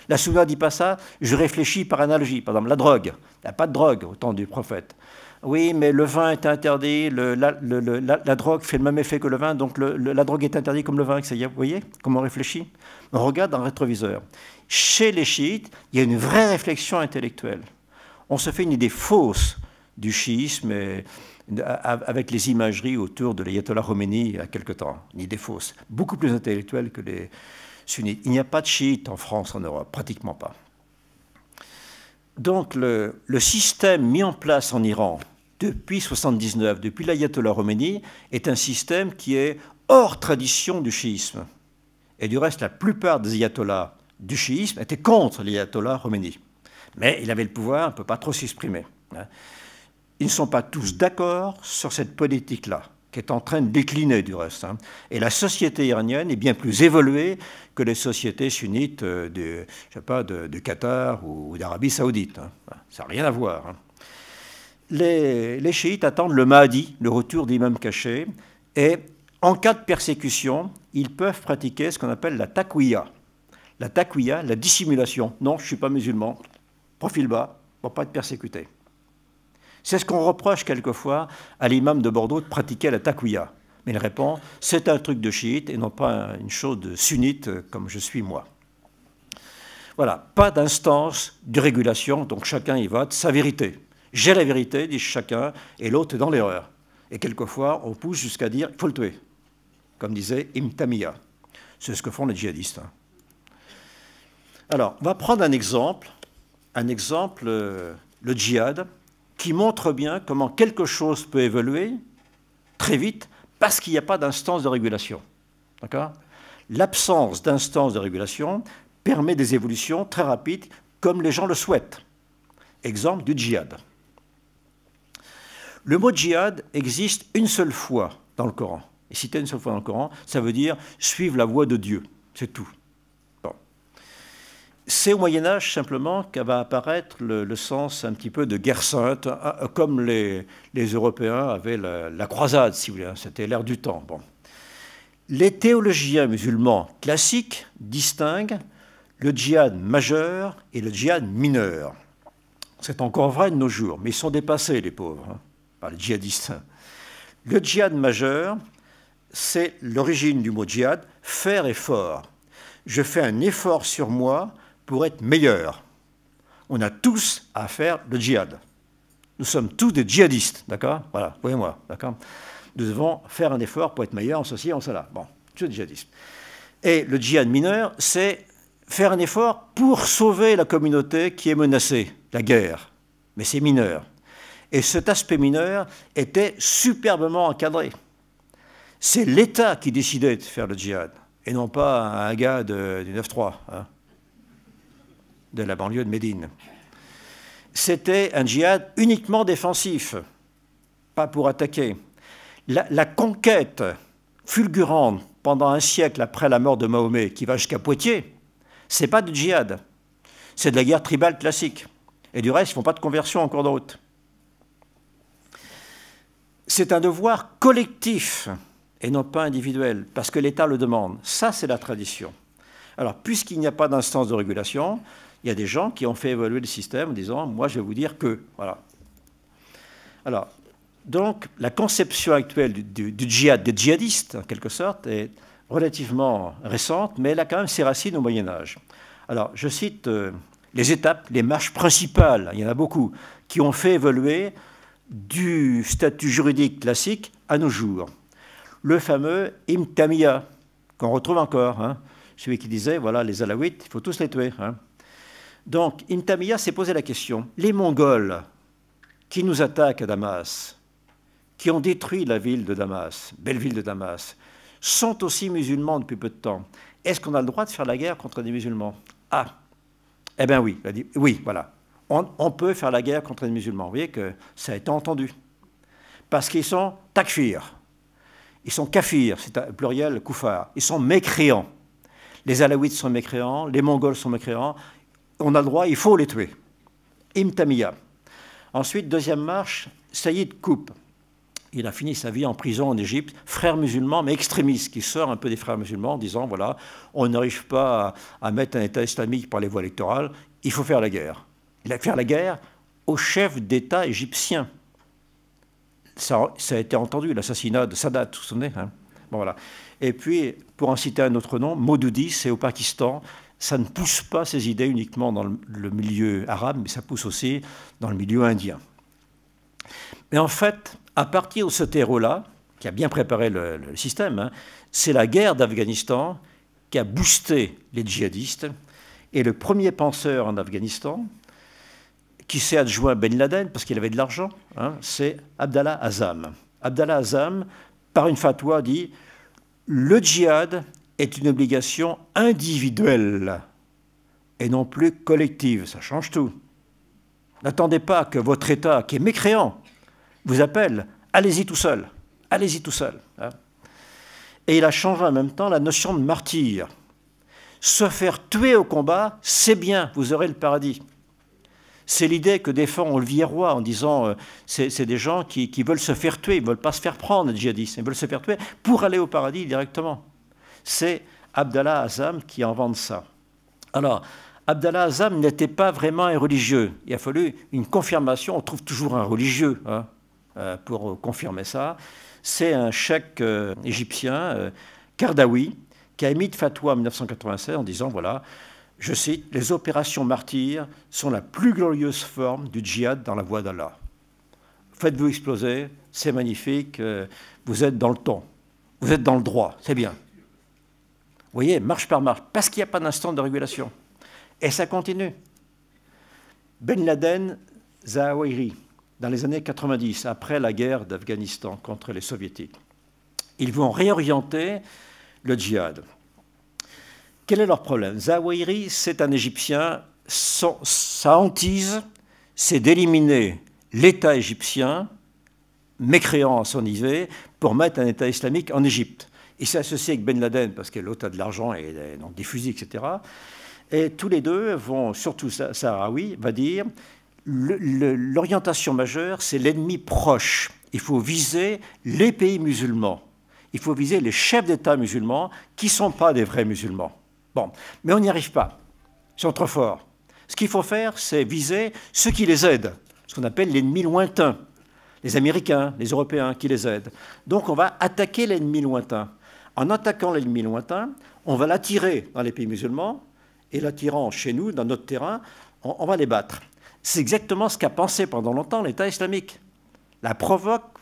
La sunna dit pas ça, je réfléchis par analogie. Par exemple, la drogue. Il n'y a pas de drogue au temps du prophète oui, mais le vin est interdit, la, drogue fait le même effet que le vin, donc la drogue est interdite comme le vin, Vous voyez comment on réfléchit On regarde dans le rétroviseur. Chez les chiites, il y a une vraie réflexion intellectuelle. On se fait une idée fausse du chiisme avec les imageries autour de l'ayatollah Khomeini il y a quelque temps. Une idée fausse, beaucoup plus intellectuelle que les sunnites. Il n'y a pas de chiites en France, en Europe, pratiquement pas. Donc le système mis en place en Iran, depuis 79, depuis l'ayatollah Khomeini, est un système qui est hors tradition du chiisme. Et du reste, la plupart des ayatollahs du chiisme étaient contre l'ayatollah Khomeini. Mais il avait le pouvoir, on ne peut pas trop s'exprimer. Hein. Ils ne sont pas tous d'accord sur cette politique-là, qui est en train de décliner du reste. Hein. Et la société iranienne est bien plus évoluée que les sociétés sunnites euh, du, je sais pas, de, Qatar ou, d'Arabie saoudite. Hein. Ça n'a rien à voir les, chiites attendent le Mahdi, le retour d'Imam Caché, et en cas de persécution, ils peuvent pratiquer ce qu'on appelle la taqwiya. La taqwiya, la dissimulation. Non, je ne suis pas musulman, profil bas, pour pas être persécuté. C'est ce qu'on reproche quelquefois à l'imam de Bordeaux de pratiquer la taqwiya. Mais il répond, c'est un truc de chiite et non pas une chose de sunnite comme je suis moi. Voilà, pas d'instance de régulation, donc chacun y va de sa vérité. J'ai la vérité, dit chacun, et l'autre est dans l'erreur. Et quelquefois, on pousse jusqu'à dire il faut le tuer, comme disait Imtamiya. C'est ce que font les djihadistes. Hein. Alors, on va prendre un exemple, un exemple, euh, le djihad, qui montre bien comment quelque chose peut évoluer très vite parce qu'il n'y a pas d'instance de régulation. D'accord L'absence d'instance de régulation permet des évolutions très rapides comme les gens le souhaitent. Exemple du djihad. Le mot djihad existe une seule fois dans le Coran. Et cité une seule fois dans le Coran, ça veut dire suivre la voie de Dieu. C'est tout. C'est au Moyen Âge simplement qu'va apparaître le, sens un petit peu de guerre sainte, hein, euh, comme les, Européens avaient la, croisade, si vous voulez. Hein, c'était l'ère du temps. Bon. Les théologiens musulmans classiques distinguent le djihad majeur et le djihad mineur. C'est encore vrai de nos jours, mais ils sont dépassés, les pauvres. Hein. Le djihad majeur, c'est l'origine du mot djihad, faire effort. Je fais un effort sur moi pour être meilleur. On a tous à faire le djihad. Nous sommes tous des djihadistes, d'accord Voilà, voyez moi, d'accord Nous devons faire un effort pour être meilleurs en ceci, en cela. Bon, tu es djihadiste. Et le djihad mineur, c'est faire un effort pour sauver la communauté qui est menacée, la guerre. Mais c'est mineur. Et cet aspect mineur était superbement encadré. C'est l'État qui décidait de faire le djihad, et non pas un gars du 9-3, hein, de la banlieue de Médine. C'était un djihad uniquement défensif, pas pour attaquer. La, conquête fulgurante pendant un siècle après la mort de Mahomet, qui va jusqu'à Poitiers, c'est pas du djihad, c'est de la guerre tribale classique. Et du reste, ils ne font pas de conversion en cours de route c'est un devoir collectif et non pas individuel, parce que l'État le demande. Ça, c'est la tradition. Alors, puisqu'il n'y a pas d'instance de régulation, il y a des gens qui ont fait évoluer le système en disant Moi, je vais vous dire que. Voilà. Alors, donc, la conception actuelle du, djihad, des djihadistes, en quelque sorte, est relativement récente, mais elle a quand même ses racines au Moyen-Âge. Alors, je cite euh, les étapes, les marches principales, il y en a beaucoup, qui ont fait évoluer du statut juridique classique à nos jours. Le fameux Imtamiya, qu'on retrouve encore, hein. celui qui disait, voilà, les alawites il faut tous les tuer. Hein. Donc, Imtamiya s'est posé la question, les Mongols qui nous attaquent à Damas, qui ont détruit la ville de Damas, belle ville de Damas, sont aussi musulmans depuis peu de temps. Est-ce qu'on a le droit de faire la guerre contre des musulmans Ah, eh bien oui, il a dit, oui, voilà on, peut faire la guerre contre les musulmans. Vous voyez que ça a été entendu. Parce qu'ils sont takfir. Ils sont kafirs, c'est pluriel, koufar. Ils sont mécréants. Les alawites sont mécréants, les mongols sont mécréants. On a le droit, il faut les tuer. Imtamiya. Ensuite, deuxième marche, Saïd Koup. Il a fini sa vie en prison en Égypte, frère musulman, mais extrémiste, qui sort un peu des frères musulmans en disant, voilà, on n'arrive pas à mettre un État islamique par les voies électorales, il faut faire la guerre il a fait la guerre au chef d'État égyptien. Ça, a été entendu, l'assassinat de Sadat, vous vous souvenez hein voilà. Et puis, pour en citer un autre nom, Modoudi, c'est au Pakistan. Ça ne pousse pas ses idées uniquement dans le milieu arabe, mais ça pousse aussi dans le milieu indien. Mais en fait, à partir de ce terreau-là, qui a bien préparé le, système, hein, c'est la guerre d'Afghanistan qui a boosté les djihadistes. Et le premier penseur en Afghanistan, qui s'est adjoint Ben Laden, parce qu'il avait de l'argent, hein, c'est Abdallah Azam. Abdallah Azam, par une fatwa, dit le djihad est une obligation individuelle et non plus collective. Ça change tout. N'attendez pas que votre État, qui est mécréant, vous appelle. Allez-y tout seul. Allez-y tout seul. Hein. Et il a changé en même temps la notion de martyr. Se faire tuer au combat, c'est bien, vous aurez le paradis. C'est l'idée que défend le roi en disant euh, c'est des gens qui, veulent se faire tuer, ils ne veulent pas se faire prendre, les djihadistes, ils veulent se faire tuer pour aller au paradis directement. C'est Abdallah Azam qui en invente ça. Alors, Abdallah Azam n'était pas vraiment un religieux. Il a fallu une confirmation, on trouve toujours un religieux hein, euh, pour confirmer ça. C'est un cheikh euh, égyptien, Kardawi, qui a émis de fatwa en 1996 en disant voilà, je cite, les opérations martyrs sont la plus glorieuse forme du djihad dans la voie d'Allah. Faites-vous exploser, c'est magnifique, euh, vous êtes dans le temps, vous êtes dans le droit, c'est bien. Vous voyez, marche par marche, parce qu'il n'y a pas d'instant de régulation. Et ça continue. Ben Laden, Zawahiri, dans les années 90, après la guerre d'Afghanistan contre les soviétiques, ils vont réorienter le djihad. Quel est leur problème Zawahiri, c'est un Égyptien. sa hantise, c'est d'éliminer l'État égyptien, mécréant à son idée, pour mettre un État islamique en Égypte. Il s'est associé avec Ben Laden parce qu'il a de l'argent et donc des fusils, etc. Et tous les deux vont, surtout Sahraoui, va dire l'orientation majeure, c'est l'ennemi proche. Il faut viser les pays musulmans. Il faut viser les chefs d'État musulmans qui ne sont pas des vrais musulmans. Bon, mais on n'y arrive pas. Ils sont trop forts. Ce qu'il faut faire, c'est viser ceux qui les aident, ce qu'on appelle l'ennemi lointain, les Américains, les Européens qui les aident. Donc on va attaquer l'ennemi lointain. En attaquant l'ennemi lointain, on va l'attirer dans les pays musulmans, et l'attirant chez nous, dans notre terrain, on, on va les battre. C'est exactement ce qu'a pensé pendant longtemps l'État islamique. La provoque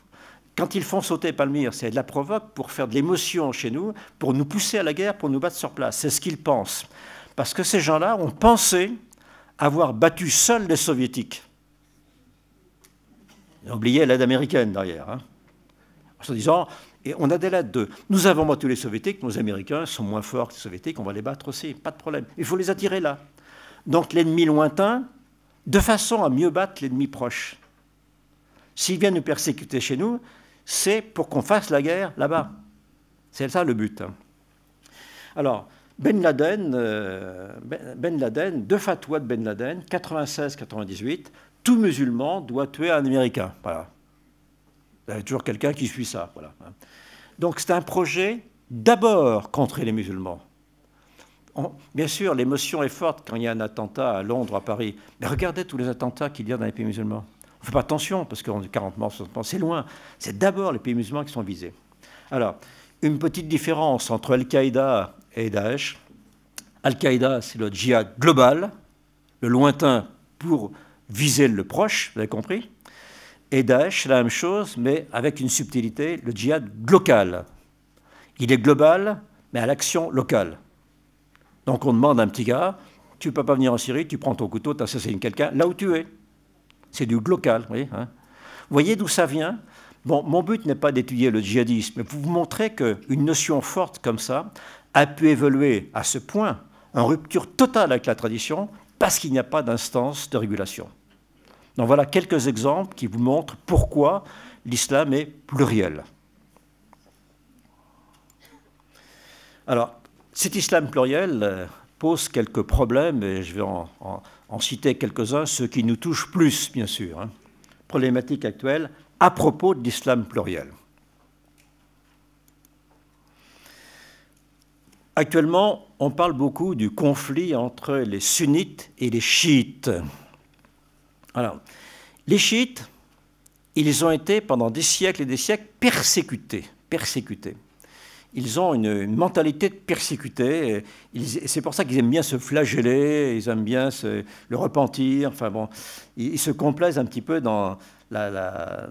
quand ils font sauter Palmyre, c'est de la provoque pour faire de l'émotion chez nous, pour nous pousser à la guerre, pour nous battre sur place. C'est ce qu'ils pensent. Parce que ces gens-là ont pensé avoir battu seuls les soviétiques. Ils ont oublié l'aide américaine derrière. Hein. En se disant, et on a des lettres de nous avons battu les soviétiques, nos américains sont moins forts que les soviétiques, on va les battre aussi, pas de problème. Il faut les attirer là. Donc l'ennemi lointain, de façon à mieux battre l'ennemi proche. S'il vient nous persécuter chez nous, c'est pour qu'on fasse la guerre là-bas. C'est ça le but. Hein. Alors, ben, euh, ben, ben Laden, deux fatwas de Ben Laden, 96-98, tout musulman doit tuer un Américain. Voilà. Il y a toujours quelqu'un qui suit ça. Voilà. Hein. Donc c'est un projet d'abord contre les musulmans. bien sûr, l'émotion est forte quand il y a un attentat à Londres, à Paris. Mais regardez tous les attentats qu'il y a dans les pays musulmans. On ne fait pas attention, parce que 40 morts, 60 morts, c'est loin. C'est d'abord les pays musulmans qui sont visés. Alors, une petite différence entre Al-Qaïda et Daesh. Al-Qaïda, c'est le djihad global, le lointain pour viser le proche, vous avez compris. Et Daesh, c'est la même chose, mais avec une subtilité, le djihad local. Il est global, mais à l'action locale. Donc on demande à un petit gars, tu peux pas venir en Syrie, tu prends ton couteau, tu assassines quelqu'un là où tu es. C'est du local. Hein. Vous voyez, voyez d'où ça vient Bon, mon but n'est pas d'étudier le djihadisme, mais vous vous montrer qu'une notion forte comme ça a pu évoluer à ce point, en rupture totale avec la tradition, parce qu'il n'y a pas d'instance de régulation. Donc voilà quelques exemples qui vous montrent pourquoi l'islam est pluriel. Alors, cet islam pluriel euh, pose quelques problèmes, et je vais en en citer quelques-uns, ceux qui nous touchent plus, bien sûr. Hein. Problématique actuelle à propos de l'islam pluriel. Actuellement, on parle beaucoup du conflit entre les sunnites et les chiites. Alors, les chiites, ils ont été pendant des siècles et des siècles persécutés, persécutés ils ont une, mentalité de et C'est pour ça qu'ils aiment bien se flageller, ils aiment bien le repentir. Enfin bon, ils, se complaisent un petit peu dans la,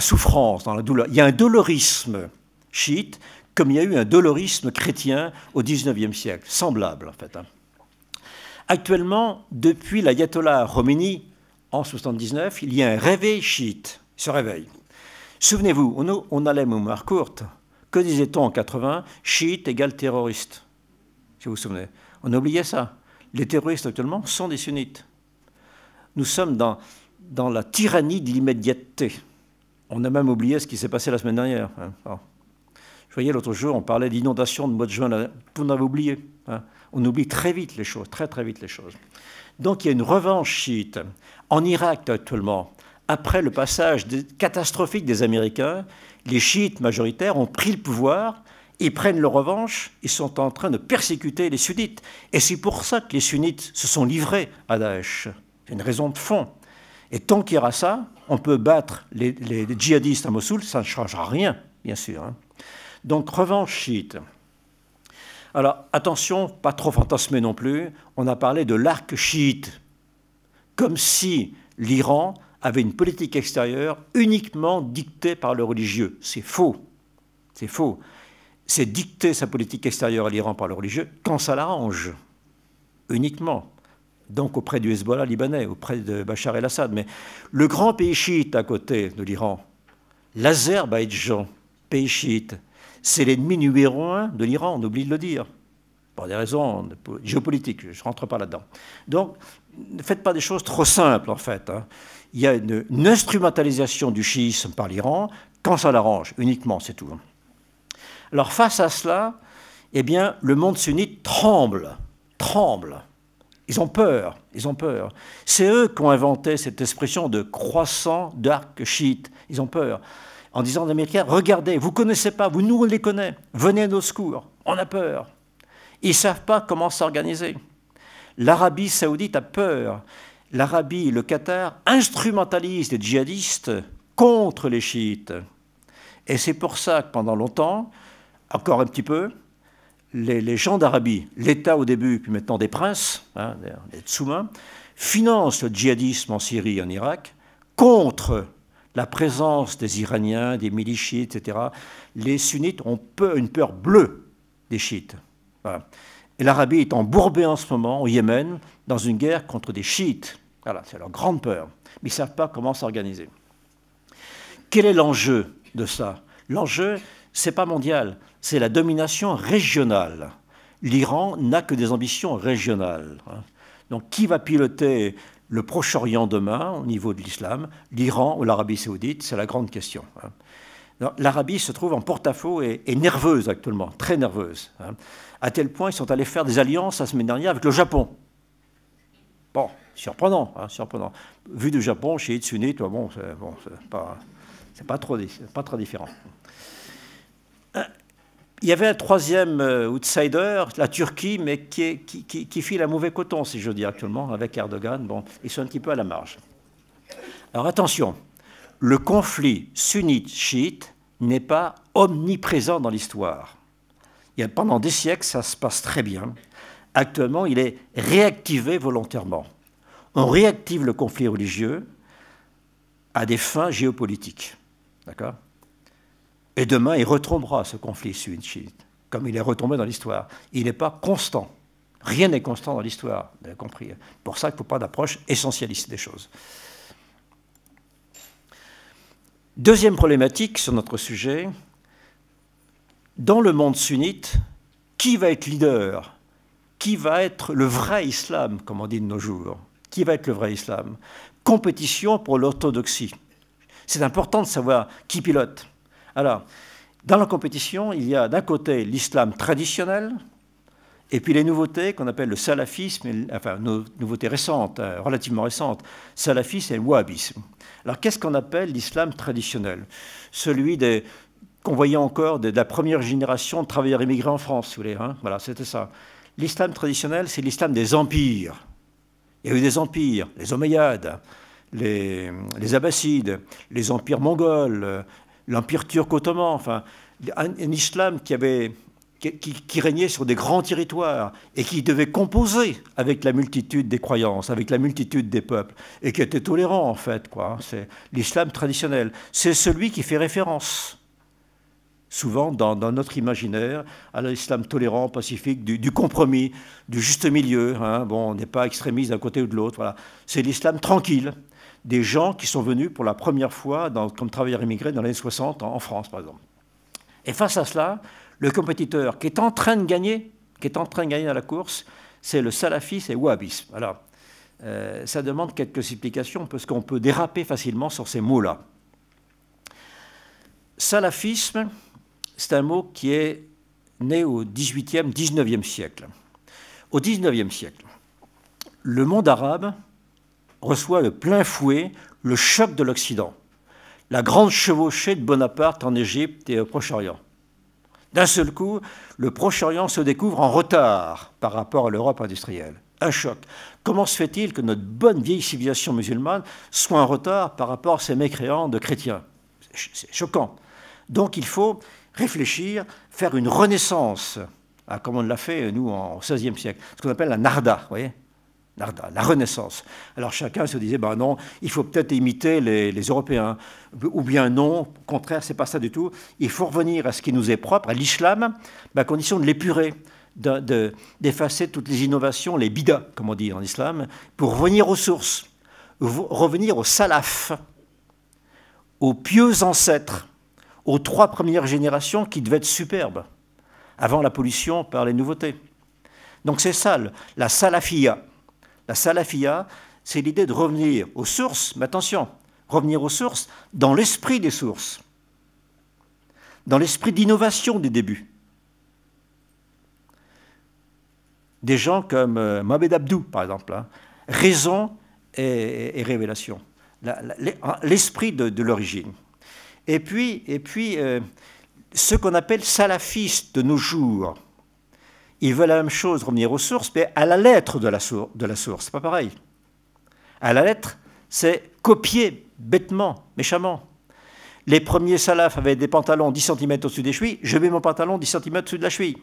souffrance, dans la douleur. Il y a un dolorisme chiite, comme il y a eu un dolorisme chrétien au XIXe siècle, semblable en fait. Hein. Actuellement, depuis l'ayatollah Khomeini en 79, il y a un réveil chiite, ce réveil. Souvenez-vous, on, on allait au courte que disait-on en 80 Chiite égale terroriste, si vous vous souvenez. On oubliait ça. Les terroristes actuellement sont des sunnites. Nous sommes dans, la tyrannie de l'immédiateté. On a même oublié ce qui s'est passé la semaine dernière. Hein. je voyais l'autre jour, on parlait d'inondation de mois de juin, on avait oublié. Hein. On oublie très vite les choses, très très vite les choses. Donc il y a une revanche chiite. En Irak actuellement, après le passage catastrophique des Américains, les chiites majoritaires ont pris le pouvoir, ils prennent leur revanche, ils sont en train de persécuter les sunnites. Et c'est pour ça que les sunnites se sont livrés à Daesh. C'est une raison de fond. Et tant qu'il y aura ça, on peut battre les, djihadistes à Mossoul, ça ne changera rien, bien sûr. Hein. Donc revanche chiite. Alors attention, pas trop fantasmé non plus, on a parlé de l'arc chiite, comme si l'Iran avait une politique extérieure uniquement dictée par le religieux. C'est faux. C'est faux. C'est dicter sa politique extérieure à l'Iran par le religieux quand ça l'arrange. Uniquement. Donc auprès du Hezbollah libanais, auprès de Bachar el-Assad. Mais le grand pays chiite à côté de l'Iran, l'Azerbaïdjan, pays chiite, c'est l'ennemi numéro un de l'Iran, on oublie de le dire pour des raisons géopolitiques, je ne rentre pas là-dedans. Donc, ne faites pas des choses trop simples, en fait. Hein il y a une, instrumentalisation du chiisme par l'Iran quand ça l'arrange, uniquement, c'est tout. Hein. Alors face à cela, eh bien, le monde sunnite tremble, tremble. Ils ont peur, ils ont peur. C'est eux qui ont inventé cette expression de croissant dark chiite. Ils ont peur. En disant aux Américains, regardez, vous ne connaissez pas, vous nous on les connaît, venez à nos secours, on a peur. Ils ne savent pas comment s'organiser. L'Arabie saoudite a peur l'Arabie, le Qatar, instrumentalisent les djihadistes contre les chiites. Et c'est pour ça que pendant longtemps, encore un petit peu, les, les gens d'Arabie, l'État au début, puis maintenant des princes, hein, des Tsoumins, financent le djihadisme en Syrie et en Irak contre la présence des Iraniens, des milices etc. Les sunnites ont peur, une peur bleue des chiites. Voilà. Et l'Arabie est embourbée en ce moment au Yémen dans une guerre contre des chiites. Voilà, c'est leur grande peur. Mais ils ne savent pas comment s'organiser. Quel est l'enjeu de ça L'enjeu, ce n'est pas mondial, c'est la domination régionale. L'Iran n'a que des ambitions régionales. Hein. Donc qui va piloter le Proche-Orient demain au niveau de l'islam, l'Iran ou l'Arabie saoudite, c'est la grande question. Hein. L'Arabie se trouve en porte-à-faux et, nerveuse actuellement, très nerveuse. Hein à tel point ils sont allés faire des alliances la semaine dernière avec le Japon. Bon, surprenant, hein, surprenant. Vu du Japon, chez Itsune, bon, c'est pas, pas très différent. Euh, il y avait un troisième euh, outsider, la Turquie, mais qui, file un mauvais coton, si je dis actuellement, avec Erdogan. Bon, ils sont un petit peu à la marge. Alors attention, le conflit sunnite-chiite n'est pas omniprésent dans l'histoire pendant des siècles, ça se passe très bien. Actuellement, il est réactivé volontairement. On réactive le conflit religieux à des fins géopolitiques. D'accord Et demain, il retombera ce conflit sunnite, comme il est retombé dans l'histoire. Il n'est pas constant. Rien n'est constant dans l'histoire, vous avez compris. Hein. Pour ça, il ne faut pas d'approche essentialiste des choses. Deuxième problématique sur notre sujet, dans le monde sunnite, qui va être leader Qui va être le vrai islam, comme on dit de nos jours Qui va être le vrai islam Compétition pour l'orthodoxie. C'est important de savoir qui pilote. Alors, dans la compétition, il y a d'un côté l'islam traditionnel, et puis les nouveautés qu'on appelle le salafisme, enfin, nos nouveautés récentes, hein, relativement récentes, salafisme et wahhabisme. Alors, qu'est-ce qu'on appelle l'islam traditionnel Celui des qu'on voyait encore de, la première génération de travailleurs immigrés en France, si vous voulez. Hein. voilà, c'était ça. L'islam traditionnel, c'est l'islam des empires. Il y a eu des empires, les Omeyyades, les, les les empires mongols, l'empire turc ottoman, enfin, un, islam qui qui, régnait sur des grands territoires et qui devait composer avec la multitude des croyances, avec la multitude des peuples, et qui était tolérant en fait. Hein. C'est l'islam traditionnel. C'est celui qui fait référence souvent dans, notre imaginaire, à l'islam tolérant, pacifique, du, compromis, du juste milieu. Hein. Bon, on n'est pas extrémiste d'un côté ou de l'autre. C'est l'islam tranquille des gens qui sont venus pour la première fois comme travailleurs immigrés dans les années 60 en, France, par exemple. Et face à cela, le compétiteur qui est en train de gagner, qui est en train de gagner dans la course, c'est le salafisme et wahhabisme. Alors, euh, ça demande quelques explications parce qu'on peut déraper facilement sur ces mots-là. Salafisme, c'est un mot qui est né au XVIIIe, 19e siècle. Au 19e siècle, le monde arabe reçoit le plein fouet le choc de l'Occident, la grande chevauchée de Bonaparte en Égypte et au Proche-Orient. D'un seul coup, le Proche-Orient se découvre en retard par rapport à l'Europe industrielle. Un choc. Comment se fait-il que notre bonne vieille civilisation musulmane soit en retard par rapport à ces mécréants de chrétiens C'est choquant. Donc il faut réfléchir, faire une renaissance, hein, comme on l'a fait, nous, en, XVIe siècle, ce qu'on appelle la narda, vous voyez Narda, la Renaissance. Alors chacun se disait, ben non, il faut peut-être imiter les, Européens, ou bien non, au contraire, c'est pas ça du tout. Il faut revenir à ce qui nous est propre, à l'islam, à condition de l'épurer, d'effacer toutes les innovations, les bidas, comme on dit en islam, pour revenir aux sources, revenir aux salaf, aux pieux ancêtres, aux trois premières générations qui devaient être superbes avant la pollution par les nouveautés. Donc c'est ça, la salafia. La salafia, c'est l'idée de revenir aux sources, mais attention, revenir aux sources dans l'esprit des sources, dans l'esprit d'innovation des débuts. Des gens comme euh, Mohamed Abdou, par exemple, hein, raison et, révélation, l'esprit de l'origine. Et puis, et puis euh, ce qu'on appelle salafistes de nos jours, ils veulent la même chose, revenir aux sources, mais à la lettre de la, source, de la source, c'est pas pareil. À la lettre, c'est copier bêtement, méchamment. Les premiers salafs avaient des pantalons 10 cm au-dessus des chevilles, je mets mon pantalon 10 cm au-dessus de la cheville.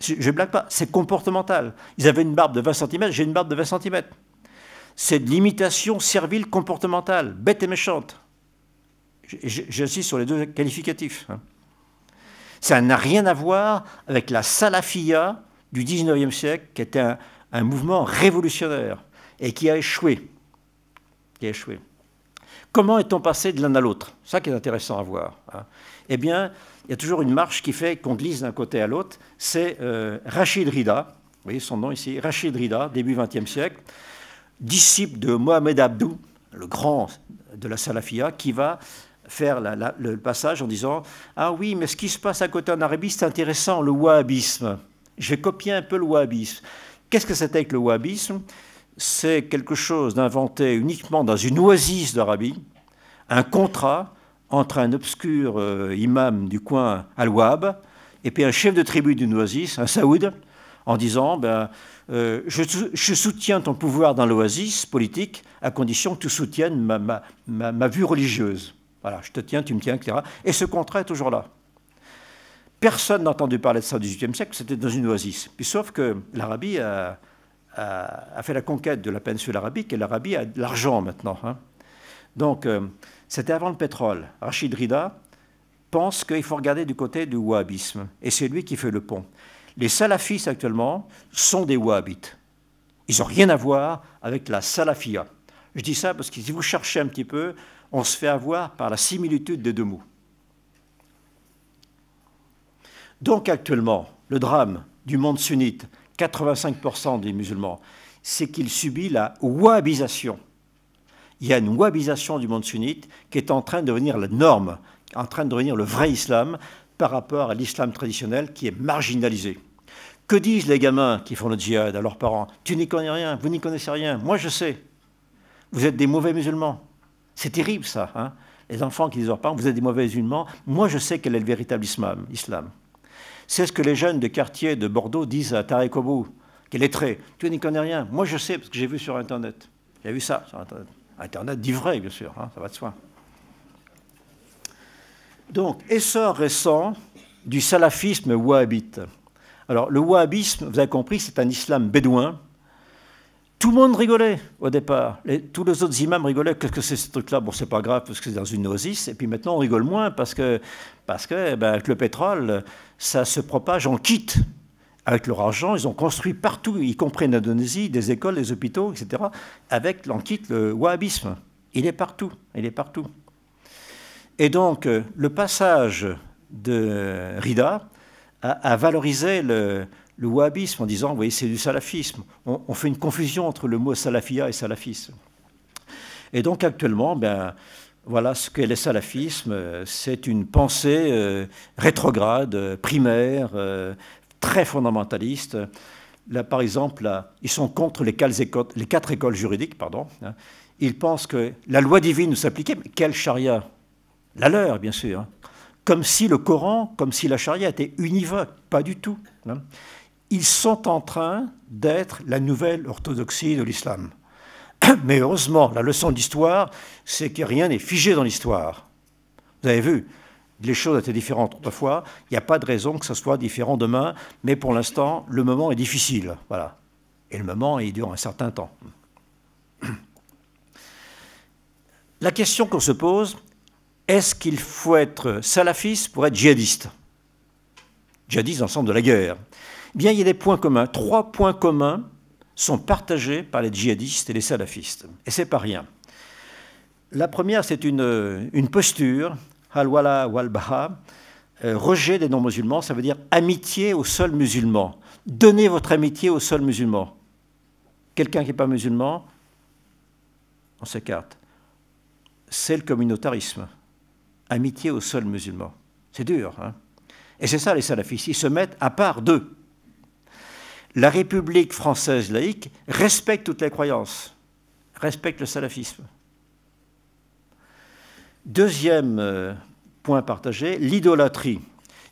Je, ne blague pas, c'est comportemental. Ils avaient une barbe de 20 cm, j'ai une barbe de 20 cm. C'est de l'imitation servile comportementale, bête et méchante. J'insiste sur les deux qualificatifs. Hein. Ça n'a rien à voir avec la salafia du 19e siècle, qui était un, mouvement révolutionnaire et qui a échoué. Qui échoué. Comment est-on passé de l'un à l'autre Ça qui est intéressant à voir. Hein. Eh bien, il y a toujours une marche qui fait qu'on glisse d'un côté à l'autre. C'est euh, Rachid Rida, vous voyez son nom ici, Rachid Rida, début 20e siècle, disciple de Mohamed Abdou, le grand de la Salafia, qui va faire le passage en disant Ah oui, mais ce qui se passe à côté en Arabie, c'est intéressant, le wahhabisme. J'ai copié un peu le wahhabisme. Qu'est-ce que c'était que le wahhabisme C'est quelque chose d'inventé uniquement dans une oasis d'Arabie, un contrat entre un obscur euh, imam du coin al-Wahhab et puis un chef de tribu d'une oasis, un saoud, en disant ben, euh, je, soutiens ton pouvoir dans l'oasis politique à condition que tu soutiennes ma vue religieuse. Voilà, je te tiens, tu me tiens, etc. Et ce contrat est toujours là. Personne n'a entendu parler de ça au XVIIIe siècle, c'était dans une oasis. Puis, sauf que l'Arabie a, fait la conquête de la péninsule arabique et l'Arabie a de l'argent maintenant. Hein. Donc, euh, c'était avant le pétrole. Rachid Rida pense qu'il faut regarder du côté du wahhabisme. Et c'est lui qui fait le pont. Les salafistes actuellement sont des wahhabites. Ils n'ont rien à voir avec la salafia. Je dis ça parce que si vous cherchez un petit peu, on se fait avoir par la similitude des deux mots. Donc actuellement, le drame du monde sunnite, 85% des musulmans, c'est qu'il subit la wahhabisation. Il y a une wahhabisation du monde sunnite qui est en train de devenir la norme, en train de devenir le vrai islam par rapport à l'islam traditionnel qui est marginalisé. Que disent les gamins qui font le djihad à leurs parents Tu n'y connais rien, vous n'y connaissez rien, moi je sais. Vous êtes des mauvais musulmans. C'est terrible ça. Hein. les enfants qui disent aux parents, vous êtes des mauvais musulmans, moi je sais quel est le véritable islam. islam. C'est ce que les jeunes de quartier de Bordeaux disent à Tarek Obou, qui est lettré. Tu n'y connais rien. Moi je sais parce que j'ai vu sur Internet. J'ai vu ça sur Internet. Internet dit vrai, bien sûr, hein, ça va de soi. Donc, essor récent du salafisme wahhabite. Alors, le wahhabisme, vous avez compris, c'est un islam bédouin tout le monde rigolait au départ. tous les autres imams rigolaient. Qu'est-ce que c'est ce truc-là Bon, c'est pas grave parce que c'est dans une oasis. Et puis maintenant, on rigole moins parce que, parce que eh ben, avec le pétrole, ça se propage en kit. Avec leur argent, ils ont construit partout, y compris en Indonésie, des écoles, des hôpitaux, etc. Avec kit le wahhabisme. Il est partout. Il est partout. Et donc, euh, le passage de Rida a valorisé le, le wahhabisme en disant, vous voyez, c'est du salafisme. On, fait une confusion entre le mot salafia et salafisme. Et donc actuellement, ben, voilà ce qu'est le salafisme. C'est une pensée euh, rétrograde, euh, primaire, euh, très fondamentaliste. Là, par exemple, ils sont contre les quatre écoles, juridiques. Pardon. Hein. Ils pensent que la loi divine nous s'appliquait, mais quelle charia La leur, bien sûr. Hein. Comme si le Coran, comme si la charia était univoque. Pas du tout. Hein ils sont en train d'être la nouvelle orthodoxie de l'islam. Mais heureusement, la leçon d'histoire, c'est que rien n'est figé dans l'histoire. Vous avez vu, les choses étaient différentes autrefois, il n'y a pas de raison que ce soit différent demain, mais pour l'instant, le moment est difficile. Voilà. Et le moment, il dure un certain temps. La question qu'on se pose, est-ce qu'il faut être salafiste pour être djihadiste Djihadiste dans le sens de la guerre bien il y a des points communs. Trois points communs sont partagés par les djihadistes et les salafistes. Et c'est pas rien. La première, c'est une, euh, une, posture, halwala walbaha, euh, rejet des non-musulmans, ça veut dire amitié au seul musulman. Donnez votre amitié au seul musulman. Quelqu'un qui n'est pas musulman, on s'écarte. C'est le communautarisme. Amitié au seul musulman. C'est dur. Hein et c'est ça les salafistes. Ils se mettent à part d'eux la République française laïque respecte toutes les croyances, respecte le salafisme. Deuxième euh, point partagé, l'idolâtrie.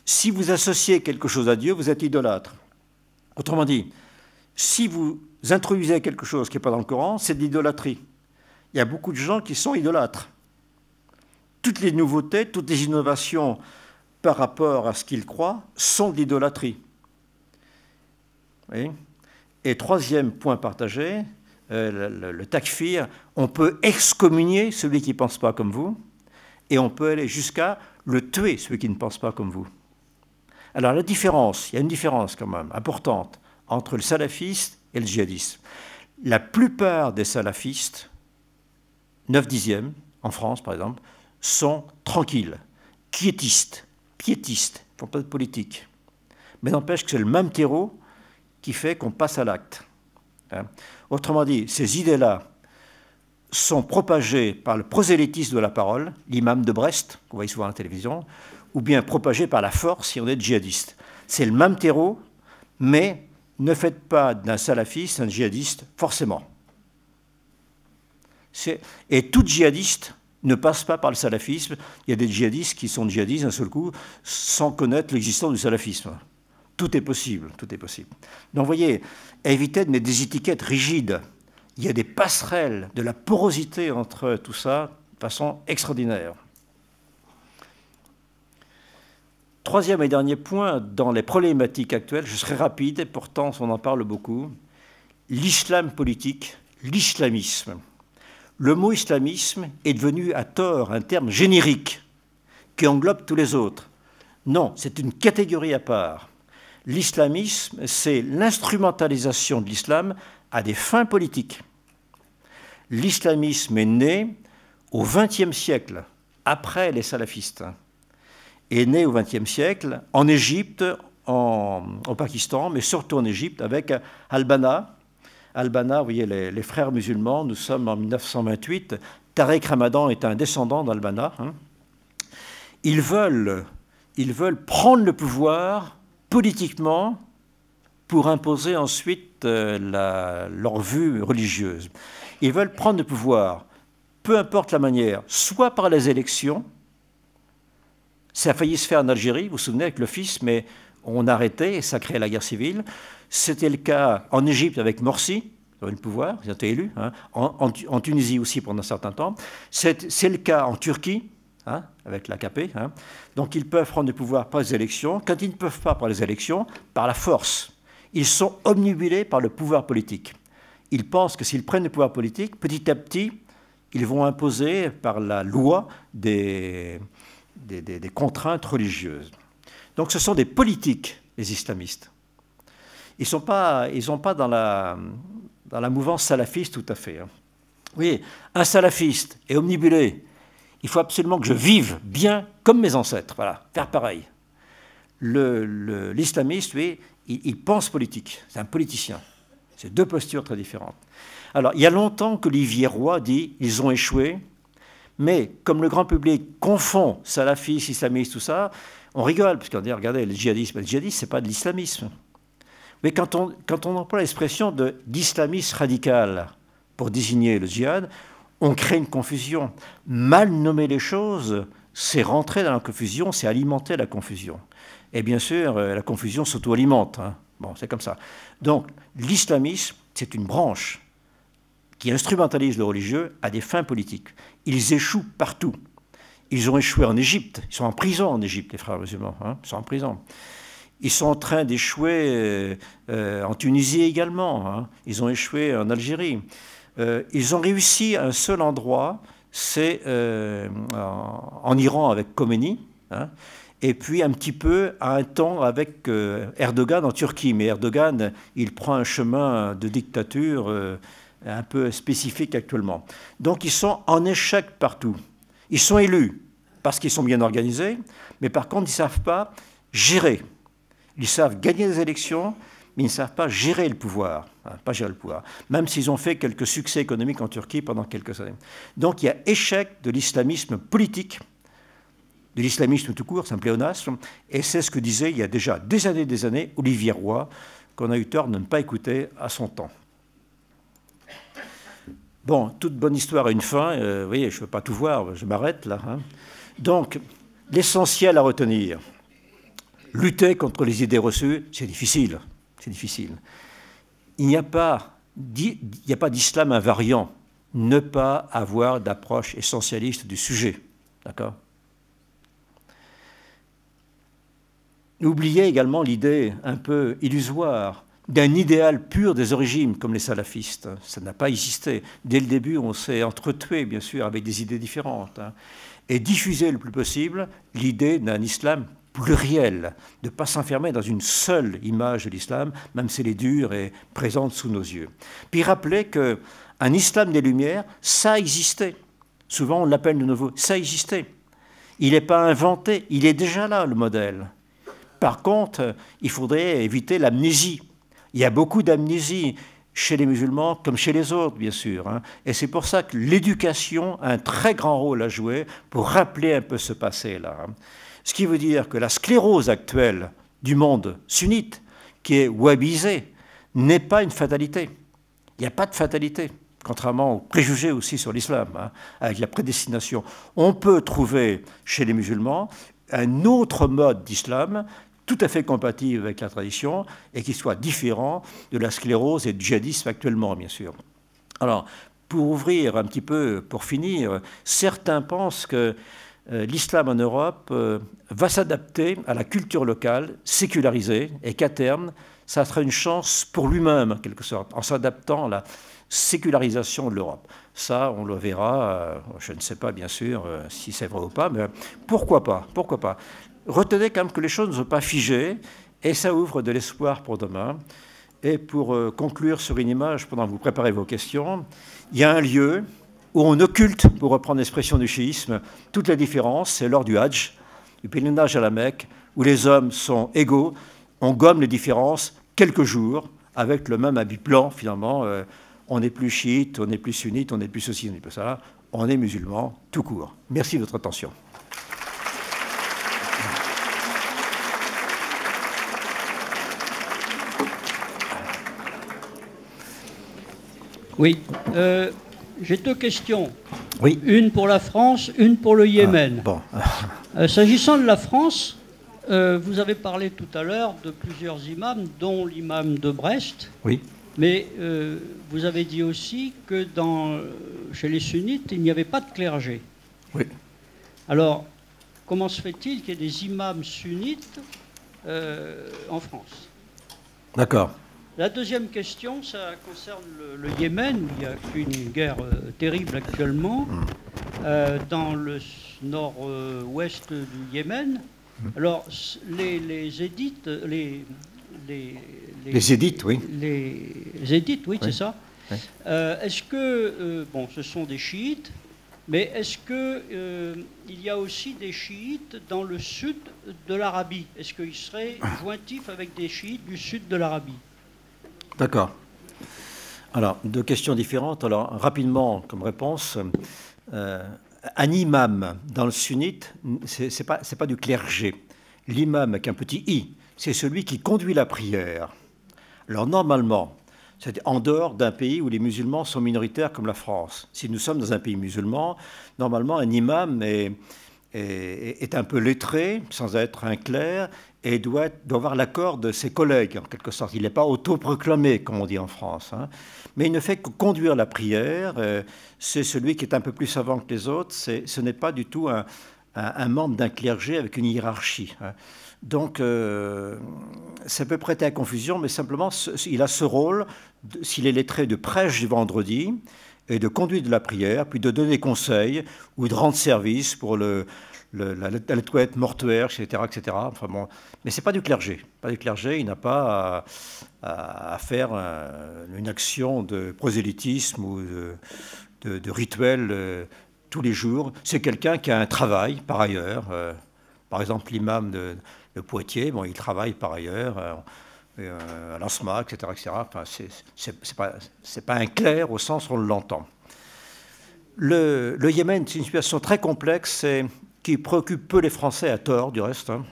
Si vous associez quelque chose à Dieu, vous êtes idolâtre. Autrement dit, si vous introduisez quelque chose qui n'est pas dans le Coran, c'est de l'idolâtrie. Il y a beaucoup de gens qui sont idolâtres. Toutes les nouveautés, toutes les innovations par rapport à ce qu'ils croient sont de l'idolâtrie et troisième point partagé, euh, le, takfir, on peut excommunier celui qui ne pense pas comme vous, et on peut aller jusqu'à le tuer, celui qui ne pense pas comme vous. Alors la différence, il y a une différence quand même importante entre le salafiste et le djihadiste. La plupart des salafistes, 9 dixièmes, en France par exemple, sont tranquilles, quiétistes, piétistes, ils font pas de politique. Mais n'empêche que c'est le même terreau qui fait qu'on passe à l'acte. Hein. Autrement dit, ces idées-là sont propagées par le prosélytisme de la parole, l'imam de Brest, qu'on voit souvent à la télévision, ou bien propagées par la force si on est djihadiste. C'est le même terreau, mais ne faites pas d'un salafiste un djihadiste, forcément. Et tout djihadiste ne passe pas par le salafisme. Il y a des djihadistes qui sont djihadistes d'un seul coup sans connaître l'existence du salafisme. Tout est possible, tout est possible. Donc, voyez, évitez de mettre des étiquettes rigides. Il y a des passerelles, de la porosité entre tout ça, de façon extraordinaire. Troisième et dernier point, dans les problématiques actuelles, je serai rapide et pourtant on en parle beaucoup, l'islam politique, l'islamisme. Le mot islamisme est devenu à tort un terme générique qui englobe tous les autres. Non, c'est une catégorie à part l'islamisme, c'est l'instrumentalisation de l'islam à des fins politiques. L'islamisme est né au XXe siècle, après les salafistes, est né au XXe siècle en Égypte, en, au Pakistan, mais surtout en Égypte, avec Albana. Albana, vous voyez, les, frères musulmans, nous sommes en 1928. Tarek Ramadan est un descendant d'Albana. Hein. Ils veulent, ils veulent prendre le pouvoir politiquement pour imposer ensuite euh, leur vue religieuse. Ils veulent prendre le pouvoir, peu importe la manière, soit par les élections, ça a failli se faire en Algérie, vous vous souvenez, avec le fils, mais on arrêtait et ça créait la guerre civile. C'était le cas en Égypte avec Morsi, ils le pouvoir, ils ont été élus, en, Tunisie aussi pendant un certain temps. C'est le cas en Turquie, Hein, avec l'AKP. Hein. Donc ils peuvent prendre le pouvoir par les élections. Quand ils ne peuvent pas par les élections, par la force. Ils sont omnibulés par le pouvoir politique. Ils pensent que s'ils prennent le pouvoir politique, petit à petit, ils vont imposer par la loi des, des, contraintes religieuses. Donc ce sont des politiques, les islamistes. Ils ne sont pas, ils pas dans, la, dans la mouvance salafiste tout à fait. Hein. Oui, un salafiste est omnibulé il faut absolument que je vive bien comme mes ancêtres. Voilà, faire pareil. L'islamiste, le, il, pense politique. C'est un politicien. C'est deux postures très différentes. Alors, il y a longtemps que Olivier Roy dit ils ont échoué, mais comme le grand public confond salafistes, islamistes, tout ça, on rigole, parce qu'on dit regardez, le djihadisme, le djihadisme, n'est pas de l'islamisme. Mais quand on, emploie l'expression de radical pour désigner le djihad, on crée une confusion. Mal nommer les choses, c'est rentrer dans la confusion, c'est alimenter la confusion. Et bien sûr, euh, la confusion s'auto-alimente. Hein. Bon, c'est comme ça. Donc, l'islamisme, c'est une branche qui instrumentalise le religieux à des fins politiques. Ils échouent partout. Ils ont échoué en Égypte. Ils sont en prison en Égypte, les frères musulmans. Hein. Ils sont en prison. Ils sont en train d'échouer euh, euh, en Tunisie également. Hein. Ils ont échoué en Algérie. Euh, ils ont réussi à un seul endroit, c'est euh, en, Iran avec Khomeini. Hein, et puis un petit peu à un temps avec euh, Erdogan en Turquie. Mais Erdogan, il prend un chemin de dictature un peu spécifique actuellement. Donc ils sont en échec partout. Ils sont élus parce qu'ils sont bien organisés, mais par contre, ils ne savent pas gérer. Ils savent gagner des élections, mais ils ne savent pas gérer le pouvoir. Hein, pas le pouvoir, hein. même s'ils ont fait quelques succès économiques en Turquie pendant quelques années. Donc il y a échec de l'islamisme politique, de l'islamisme tout court, c'est un pléonasme, et c'est ce que disait il y a déjà des années des années Olivier Roy, qu'on a eu tort de ne pas écouter à son temps. Bon, toute bonne histoire a une fin, euh, vous voyez, je ne veux pas tout voir, je m'arrête là. Hein. Donc, l'essentiel à retenir, lutter contre les idées reçues, c'est difficile, c'est difficile il n'y a pas d'islam invariant. Ne pas avoir d'approche essentialiste du sujet. D'accord Oubliez également l'idée un peu illusoire d'un idéal pur des origines, comme les salafistes. Ça n'a pas existé. Dès le début, on s'est entretués, bien sûr, avec des idées différentes. Hein, et diffuser le plus possible l'idée d'un islam pluriel de ne pas s'enfermer dans une seule image de l'islam, même si elle est dure et présente sous nos yeux. Puis rappeler qu'un islam des Lumières, ça existait. Souvent on l'appelle de nouveau, ça existait. Il n'est pas inventé, il est déjà là le modèle. Par contre, il faudrait éviter l'amnésie. Il y a beaucoup d'amnésie chez les musulmans comme chez les autres, bien sûr. Hein. Et c'est pour ça que l'éducation a un très grand rôle à jouer pour rappeler un peu ce passé-là. Hein. Ce qui veut dire que la sclérose actuelle du monde sunnite, qui est wabisée, n'est pas une fatalité. Il n'y a pas de fatalité, contrairement aux préjugés aussi sur l'islam, hein, avec la prédestination. On peut trouver chez les musulmans un autre mode d'islam tout à fait compatible avec la tradition et qui soit différent de la sclérose et du djihadisme actuellement, bien sûr. Alors, pour ouvrir un petit peu, pour finir, certains pensent que euh, l'islam en Europe euh, va s'adapter à la culture locale, sécularisée, et qu'à terme, ça sera une chance pour lui-même, en quelque sorte, en s'adaptant à la sécularisation de l'Europe. Ça, on le verra, euh, je ne sais pas bien sûr si c'est vrai ou pas, mais pourquoi pas, pourquoi pas. Retenez quand même que les choses ne sont pas figées, et ça ouvre de l'espoir pour demain. Et pour conclure sur une image, pendant que vous préparez vos questions, il y a un lieu, où on occulte, pour reprendre l'expression du chiisme, toute les différence, c'est lors du Hajj, du pèlerinage à la Mecque, où les hommes sont égaux, on gomme les différences quelques jours, avec le même habit blanc, finalement. Euh, on n'est plus chiite, on n'est plus sunnite, on n'est plus ceci, on n'est plus ça. On est musulman tout court. Merci de votre attention. Oui. Euh j'ai deux questions. Oui. Une pour la France, une pour le Yémen. Ah, bon. Euh, s'agissant de la France, euh, vous avez parlé tout à l'heure de plusieurs imams, dont l'imam de Brest. Oui. Mais euh, vous avez dit aussi que dans, chez les sunnites, il n'y avait pas de clergé. Oui. Alors, comment se fait-il qu'il y ait des imams sunnites en France D'accord. La deuxième question, ça concerne le, Yémen, il y a une guerre euh, terrible actuellement, mm. euh, dans le nord-ouest du Yémen. Mm. Alors, les, les édites, euh, les, les, oui. Les édites, oui, c'est ça. est-ce que, bon, ce sont des chiites, mais est-ce qu'il il y a aussi des chiites dans le sud de l'Arabie Est-ce qu'ils seraient jointifs avec des chiites du sud de l'Arabie D'accord. Alors, deux questions différentes. Alors, rapidement, comme réponse, euh, un imam dans le sunnite, ce n'est pas, pas, du clergé. L'imam, avec un petit i, c'est celui qui conduit la prière. Alors, normalement, c'est en dehors d'un pays où les musulmans sont minoritaires comme la France. Si nous sommes dans un pays musulman, normalement, un imam est un peu lettré, sans être un clerc, et doit, avoir l'accord de ses collègues, en quelque sorte. Il n'est pas autoproclamé, comme on dit en France. Hein. Mais il ne fait que conduire la prière. Euh, c'est celui qui est un peu plus savant que les autres. ce n'est pas du tout un, membre d'un clergé avec une hiérarchie. Hein. Donc, euh, c'est ça peut prêter à confusion, mais simplement, il a ce rôle, s'il est lettré de prêche du vendredi, et de conduire de la prière, puis de donner conseil ou de rendre service pour le, la, la mortuaire, etc., etc. Enfin bon, mais c'est pas du clergé. Pas du clergé, il n'a pas à, faire une action de prosélytisme ou de, de, rituel euh, tous les jours. C'est quelqu'un qui a un travail par ailleurs. Euh, par exemple, l'imam de, Poitiers, bon, il travaille par ailleurs. Euh, à l'ANSMA, etc. etc. Enfin, c'est pas, pas un clair au sens où on l'entend. Le, Yémen, c'est une situation très complexe qui préoccupe peu les Français à tort du reste. Hein.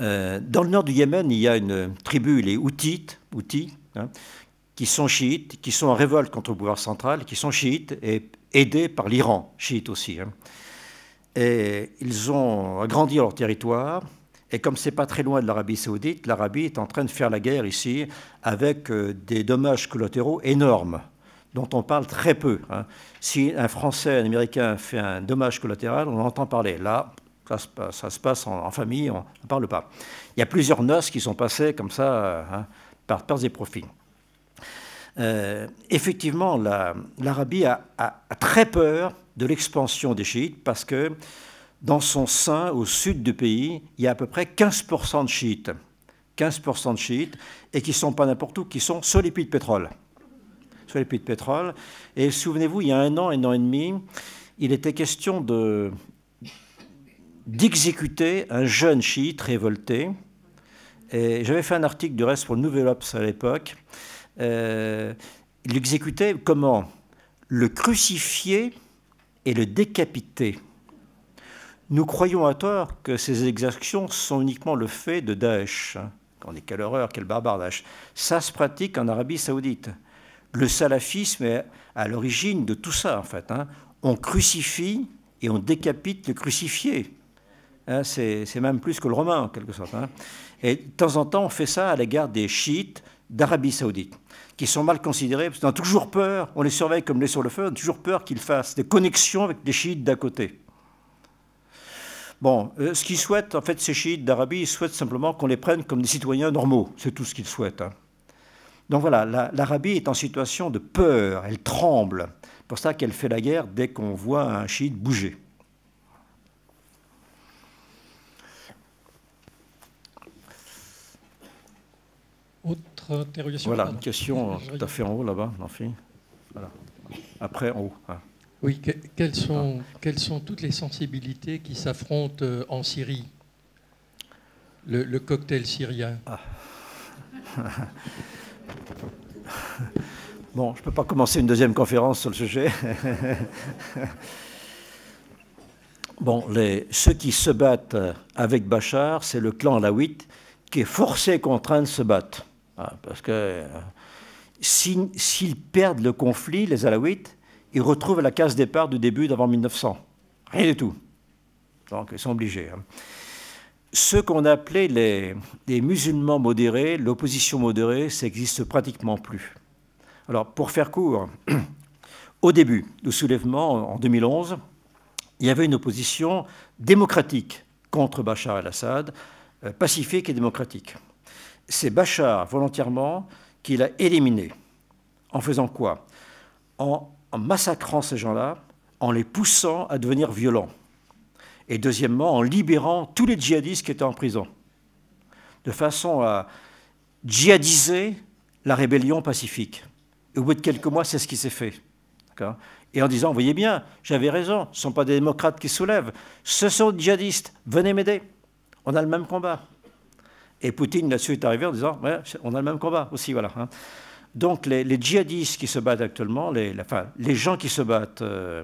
Euh, dans le nord du Yémen, il y a une tribu, les Houthites, Houthis, hein, qui sont chiites, qui sont en révolte contre le pouvoir central, qui sont chiites et aidés par l'Iran, chiite aussi. Hein. Et ils ont agrandi leur territoire. Et comme c'est pas très loin de l'Arabie saoudite, l'Arabie est en train de faire la guerre ici avec euh, des dommages collatéraux énormes dont on parle très peu. Hein. Si un Français, un Américain fait un dommage collatéral, on entend parler. Là, ça se passe, en, famille, on ne parle pas. Il y a plusieurs noces qui sont passées comme ça euh, hein, par pertes et profits. Euh, effectivement, l'Arabie a, très peur de l'expansion des chiites parce que dans son sein, au sud du pays, il y a à peu près 15% de chiites. 15% de chiites, et qui ne sont pas n'importe où, qui sont sur les puits de pétrole sur les puits de pétrole. Et souvenez-vous, il y a un an, un an et demi, il était question de, d'exécuter un jeune chiite révolté. Et j'avais fait un article du reste pour le Nouvel Ops à l'époque. Euh, il exécutait comment Le crucifier et le décapiter. Nous croyons à tort que ces exactions sont uniquement le fait de Daesh. on dit quelle horreur, quel barbare Daesh. Ça se pratique en Arabie saoudite. Le salafisme est à l'origine de tout ça, en fait. Hein. On crucifie et on décapite le crucifié. Hein, c'est même plus que le romain, en quelque sorte. Hein. Et de temps en temps, on fait ça à l'égard des chiites d'Arabie saoudite, qui sont mal considérés, parce qu'on a toujours peur, on les surveille comme les sur le feu, on a toujours peur qu'ils fassent des connexions avec les chiites d'à côté. Bon, euh, ce qu'ils souhaitent, en fait, ces chiites d'Arabie, ils souhaitent simplement qu'on les prenne comme des citoyens normaux. C'est tout ce qu'ils souhaitent. Donc voilà, l'Arabie est en situation de peur, elle tremble. C'est pour ça qu'elle fait la guerre dès qu'on voit un chiite bouger. Autre interrogation Voilà, une question tout à fait en haut là-bas, l'enfant. Après, en haut. Hein. Oui, ah. quelles, sont, toutes les sensibilités qui s'affrontent euh, en Syrie le, le, cocktail syrien ah. Bon, je ne peux pas commencer une deuxième conférence sur le sujet. bon, ceux qui se battent avec Bachar, c'est le clan Alaouite qui est forcé, contraint de se battre. Ah, parce que euh, s'ils perdent le conflit, les Alaouites, ils retrouvent la case départ du début d'avant 1900. Rien du tout. Donc, ils sont obligés. Hein ce qu'on appelait les, musulmans modérés, l'opposition modérée, ça n'existe pratiquement plus. Alors, pour faire court, au début du soulèvement, en 2011, il y avait une opposition démocratique contre Bachar el-Assad, euh, pacifique et démocratique. C'est Bachar, volontairement, qui l'a éliminé. En faisant quoi en massacrant ces gens-là, en les poussant à devenir violents et deuxièmement en libérant tous les djihadistes qui étaient en prison, de façon à djihadiser la rébellion pacifique. Et au bout de quelques mois, c'est ce qui s'est fait. Et en disant, voyez bien, j'avais raison, ce ne sont pas des démocrates qui soulèvent, ce sont des djihadistes, venez m'aider, on a le même combat. Et Poutine là-dessus est arrivé en disant, on a le même combat aussi, voilà. Hein. Donc les, djihadistes qui se battent actuellement, les, enfin, les gens qui se battent... Euh,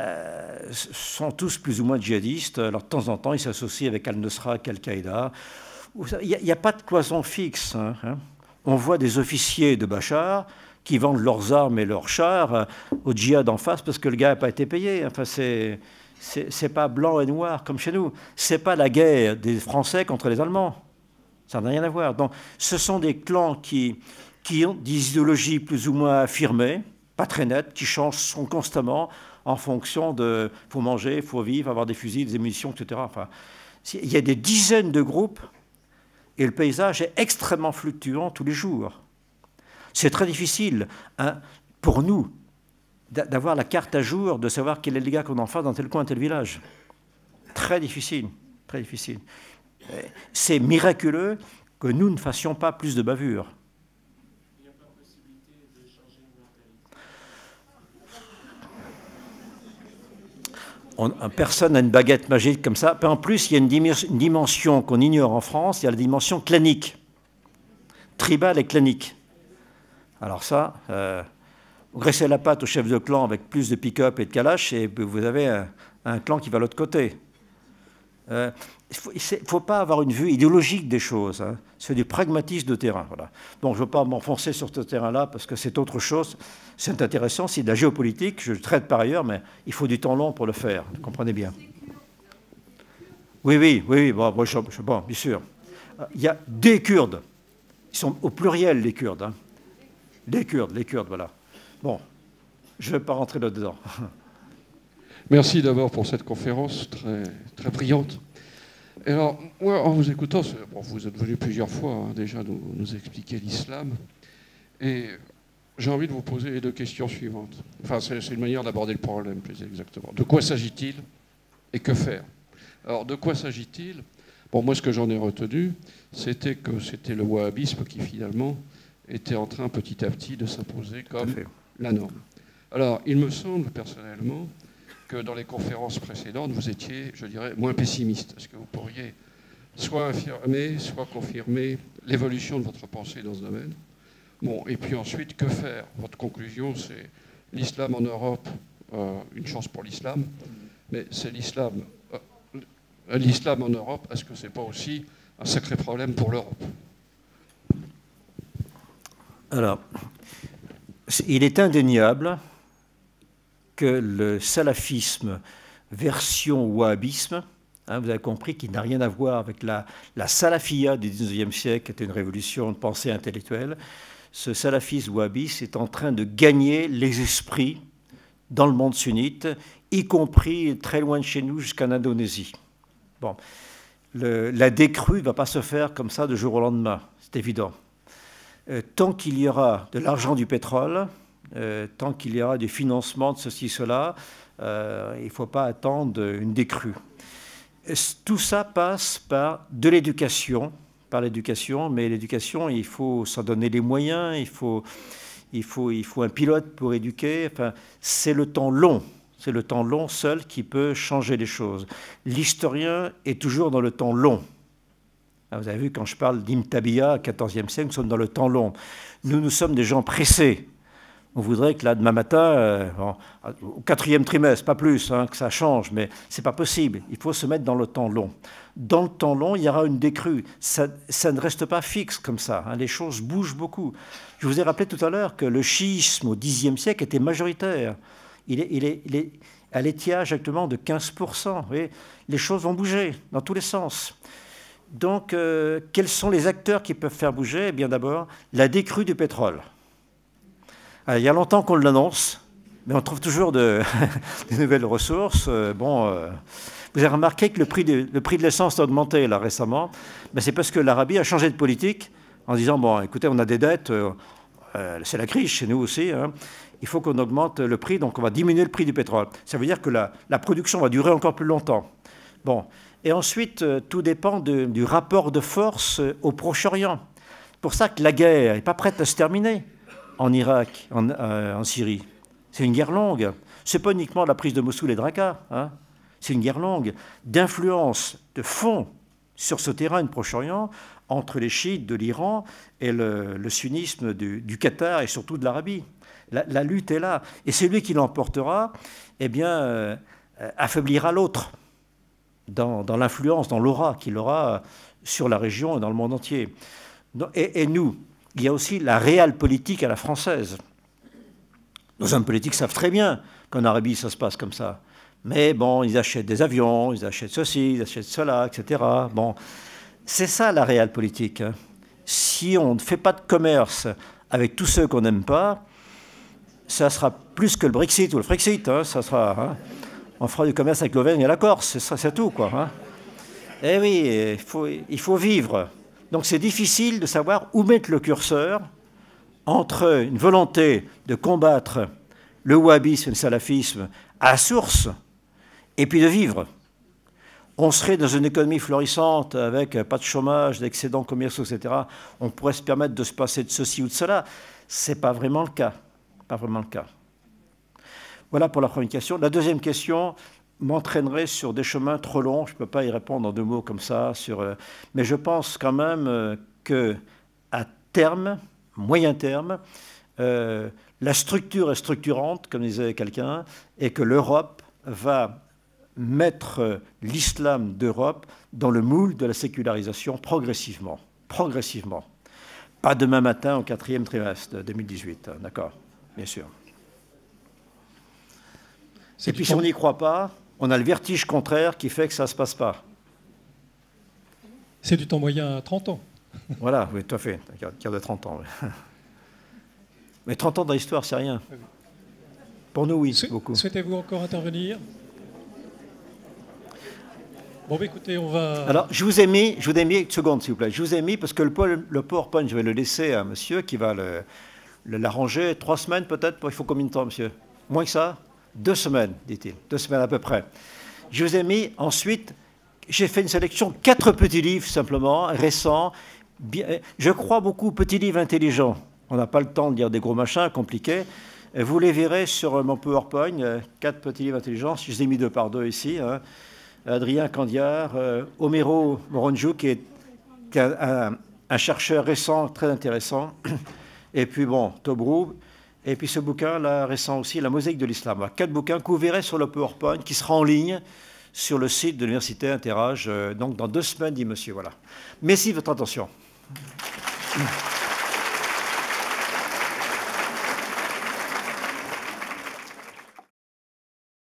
euh, sont tous plus ou moins djihadistes. Alors de temps en temps, ils s'associent avec Al-Nusra, Al-Qaïda. Il n'y a, pas de cloison fixe. Hein, hein. On voit des officiers de Bachar qui vendent leurs armes et leurs chars euh, au djihad en face parce que le gars n'a pas été payé. Enfin, c'est pas blanc et noir comme chez nous. C'est pas la guerre des Français contre les Allemands. Ça n'a rien à voir. Donc, ce sont des clans qui, qui ont des idéologies plus ou moins affirmées, pas très nettes, qui changent constamment en fonction de faut manger, faut vivre, avoir des fusils, des émissions, etc. il y a des dizaines de groupes et le paysage est extrêmement fluctuant tous les jours. C'est très difficile hein, pour nous d'avoir la carte à jour, de savoir quel est le gars qu'on en fait dans tel coin, tel village. Très difficile, très difficile. Euh, c'est miraculeux que nous ne fassions pas plus de bavures. personne n'a une baguette magique comme ça. En plus, il y a une, dimension qu'on ignore en France, il y a la dimension clanique, tribale et clanique. Alors ça, euh, graissez la patte au chef de clan avec plus de pick-up et de calache, et vous avez un, un clan qui va l'autre côté. Euh, il ne faut pas avoir une vue idéologique des choses. Hein. C'est du pragmatisme de terrain. Voilà. Donc je ne veux pas m'enfoncer sur ce terrain-là parce que c'est autre chose. C'est intéressant, c'est de la géopolitique. Je traite par ailleurs, mais il faut du temps long pour le faire. Vous comprenez bien. Oui, oui, oui, bon, bien sûr. Euh, il y a des Kurdes. Ils sont au pluriel, les Kurdes. Hein. Les Kurdes, les Kurdes, voilà. Bon, je ne vais pas rentrer là-dedans. Merci d'abord pour cette conférence très, très brillante. alors, moi, en vous écoutant, vous êtes venu plusieurs fois hein, déjà nous, nous expliquer l'islam. Et j'ai envie de vous poser les deux questions suivantes. Enfin, c'est une manière d'aborder le problème, plus exactement. De quoi s'agit-il et que faire Alors, de quoi s'agit-il Bon, moi, ce que j'en ai retenu, c'était que c'était le wahhabisme qui, finalement, était en train petit à petit de s'imposer comme la norme. Alors, il me semble personnellement dans les conférences précédentes, vous étiez, je dirais, moins pessimiste. Est-ce que vous pourriez soit affirmer, soit confirmer l'évolution de votre pensée dans ce domaine Bon, et puis ensuite, que faire Votre conclusion, c'est l'islam en Europe, euh, une chance pour l'islam, mais c'est l'islam. Euh, l'islam en Europe, est-ce que c'est pas aussi un sacré problème pour l'Europe Alors, il est indéniable que le salafisme version wahhabisme, hein, vous avez compris qu'il n'a rien à voir avec la, salafia du 19e siècle, qui était une révolution de pensée intellectuelle, ce salafisme wahhabiste est en train de gagner les esprits dans le monde sunnite, y compris très loin de chez nous jusqu'en Indonésie. Bon. la décrue ne va pas se faire comme ça de jour au lendemain, c'est évident. Euh, tant qu'il y aura de l'argent du pétrole, euh, tant qu'il y aura des financements de ceci, cela, euh, il ne faut pas attendre une décrue. Tout ça passe par de l'éducation, par l'éducation, mais l'éducation, il faut s'en donner les moyens, il faut, il faut, il faut un pilote pour éduquer. Enfin, c'est le temps long, c'est le temps long seul qui peut changer les choses. L'historien est toujours dans le temps long. Ah, vous avez vu, quand je parle d'Imtabia, 14e siècle, nous sommes dans le temps long. Nous, nous sommes des gens pressés on voudrait que là, demain matin, euh, au quatrième trimestre, pas plus, hein, que ça change, mais ce n'est pas possible. Il faut se mettre dans le temps long. Dans le temps long, il y aura une décrue. Ça, ne reste pas fixe comme ça. Hein. les choses bougent beaucoup. Je vous ai rappelé tout à l'heure que le chiisme au Xe siècle était majoritaire. Il est, à l'étiage actuellement de 15%. les choses vont bouger dans tous les sens. Donc, euh, quels sont les acteurs qui peuvent faire bouger Eh bien, d'abord, la décrue du pétrole. Euh, il y a longtemps qu'on l'annonce, mais on trouve toujours de, nouvelles ressources. Euh, bon, euh, vous avez remarqué que le prix de, le l'essence a augmenté là récemment. mais c'est parce que l'Arabie a changé de politique en disant bon, écoutez, on a des dettes, c'est la crise chez nous aussi. Hein. Il faut qu'on augmente le prix, donc on va diminuer le prix du pétrole. Ça veut dire que la, production va durer encore plus longtemps. Bon, et ensuite, tout dépend du rapport de force au Proche-Orient. C'est pour ça que la guerre n'est pas prête à se terminer en Irak, euh, en, Syrie. C'est une guerre longue. Ce n'est pas uniquement la prise de Mossoul et de Raqqa. Hein. C'est une guerre longue d'influence, de fond sur ce terrain du Proche-Orient entre les chiites de l'Iran et le, sunnisme du, Qatar et surtout de l'Arabie. La, lutte est là. Et celui qui l'emportera, eh bien, euh, affaiblira l'autre dans, l'influence, dans l'aura qu'il aura sur la région et dans le monde entier. Et, et nous, il y a aussi la réelle politique à la française. Nos hommes politiques savent très bien qu'en Arabie, ça se passe comme ça. Mais bon, ils achètent des avions, ils achètent ceci, ils achètent cela, etc. Bon, c'est ça la réelle politique. Hein. Si on ne fait pas de commerce avec tous ceux qu'on n'aime pas, ça sera plus que le Brexit ou le Frexit. Hein, ça sera, hein. on fera du commerce avec l'Auvergne et la Corse, c'est tout, quoi. Eh oui, il faut vivre. Donc c'est difficile de savoir où mettre le curseur entre une volonté de combattre le wahhabisme et le salafisme à la source, et puis de vivre. On serait dans une économie florissante, avec pas de chômage, d'excédents commerciaux, etc. On pourrait se permettre de se passer de ceci ou de cela. Ce n'est pas vraiment le cas. Pas vraiment le cas. Voilà pour la première question. La deuxième question, m'entraînerait sur des chemins trop longs. Je ne peux pas y répondre en deux mots comme ça. Sur, euh, mais je pense quand même euh, que à terme, moyen terme, euh, la structure est structurante, comme disait quelqu'un, et que l'Europe va mettre l'islam d'Europe dans le moule de la sécularisation progressivement. Progressivement. Pas demain matin au quatrième trimestre 2018, hein, d'accord, bien sûr. Et puis si on n'y croit pas, on a le vertige contraire qui fait que ça ne se passe pas. C'est du temps moyen à 30 ans. voilà, oui, tout à fait, y de 30 ans. Mais 30 ans dans l'histoire, c'est rien. Pour nous, oui, c'est beaucoup. Souhaitez-vous encore intervenir Bon, bah, écoutez, on va. Alors, je vous ai mis, je vous ai mis une seconde, s'il vous plaît. Je vous ai mis parce que le, le PowerPoint, je vais le laisser à monsieur qui va l'arranger le, trois semaines peut-être. Il faut combien de temps, monsieur Moins que ça deux semaines, dit-il, deux semaines à peu près. Je vous ai mis ensuite, j'ai fait une sélection, quatre petits livres simplement, récents. Bien, je crois beaucoup aux petits livres intelligents. On n'a pas le temps de lire des gros machins compliqués. Euh, vous les verrez sur euh, mon PowerPoint, euh, quatre petits livres intelligents. Je les ai mis deux par deux ici. Hein. Adrien Candiard, Homero Moronju, qui est, un, chercheur récent, très intéressant. Et puis bon, Tobrou, et puis ce bouquin, là, récent aussi, La mosaïque de l'islam. Quatre bouquins que vous verrez sur le PowerPoint qui sera en ligne sur le site de l'Université Interage, euh, donc dans deux semaines, dit monsieur. Voilà. Merci de votre attention.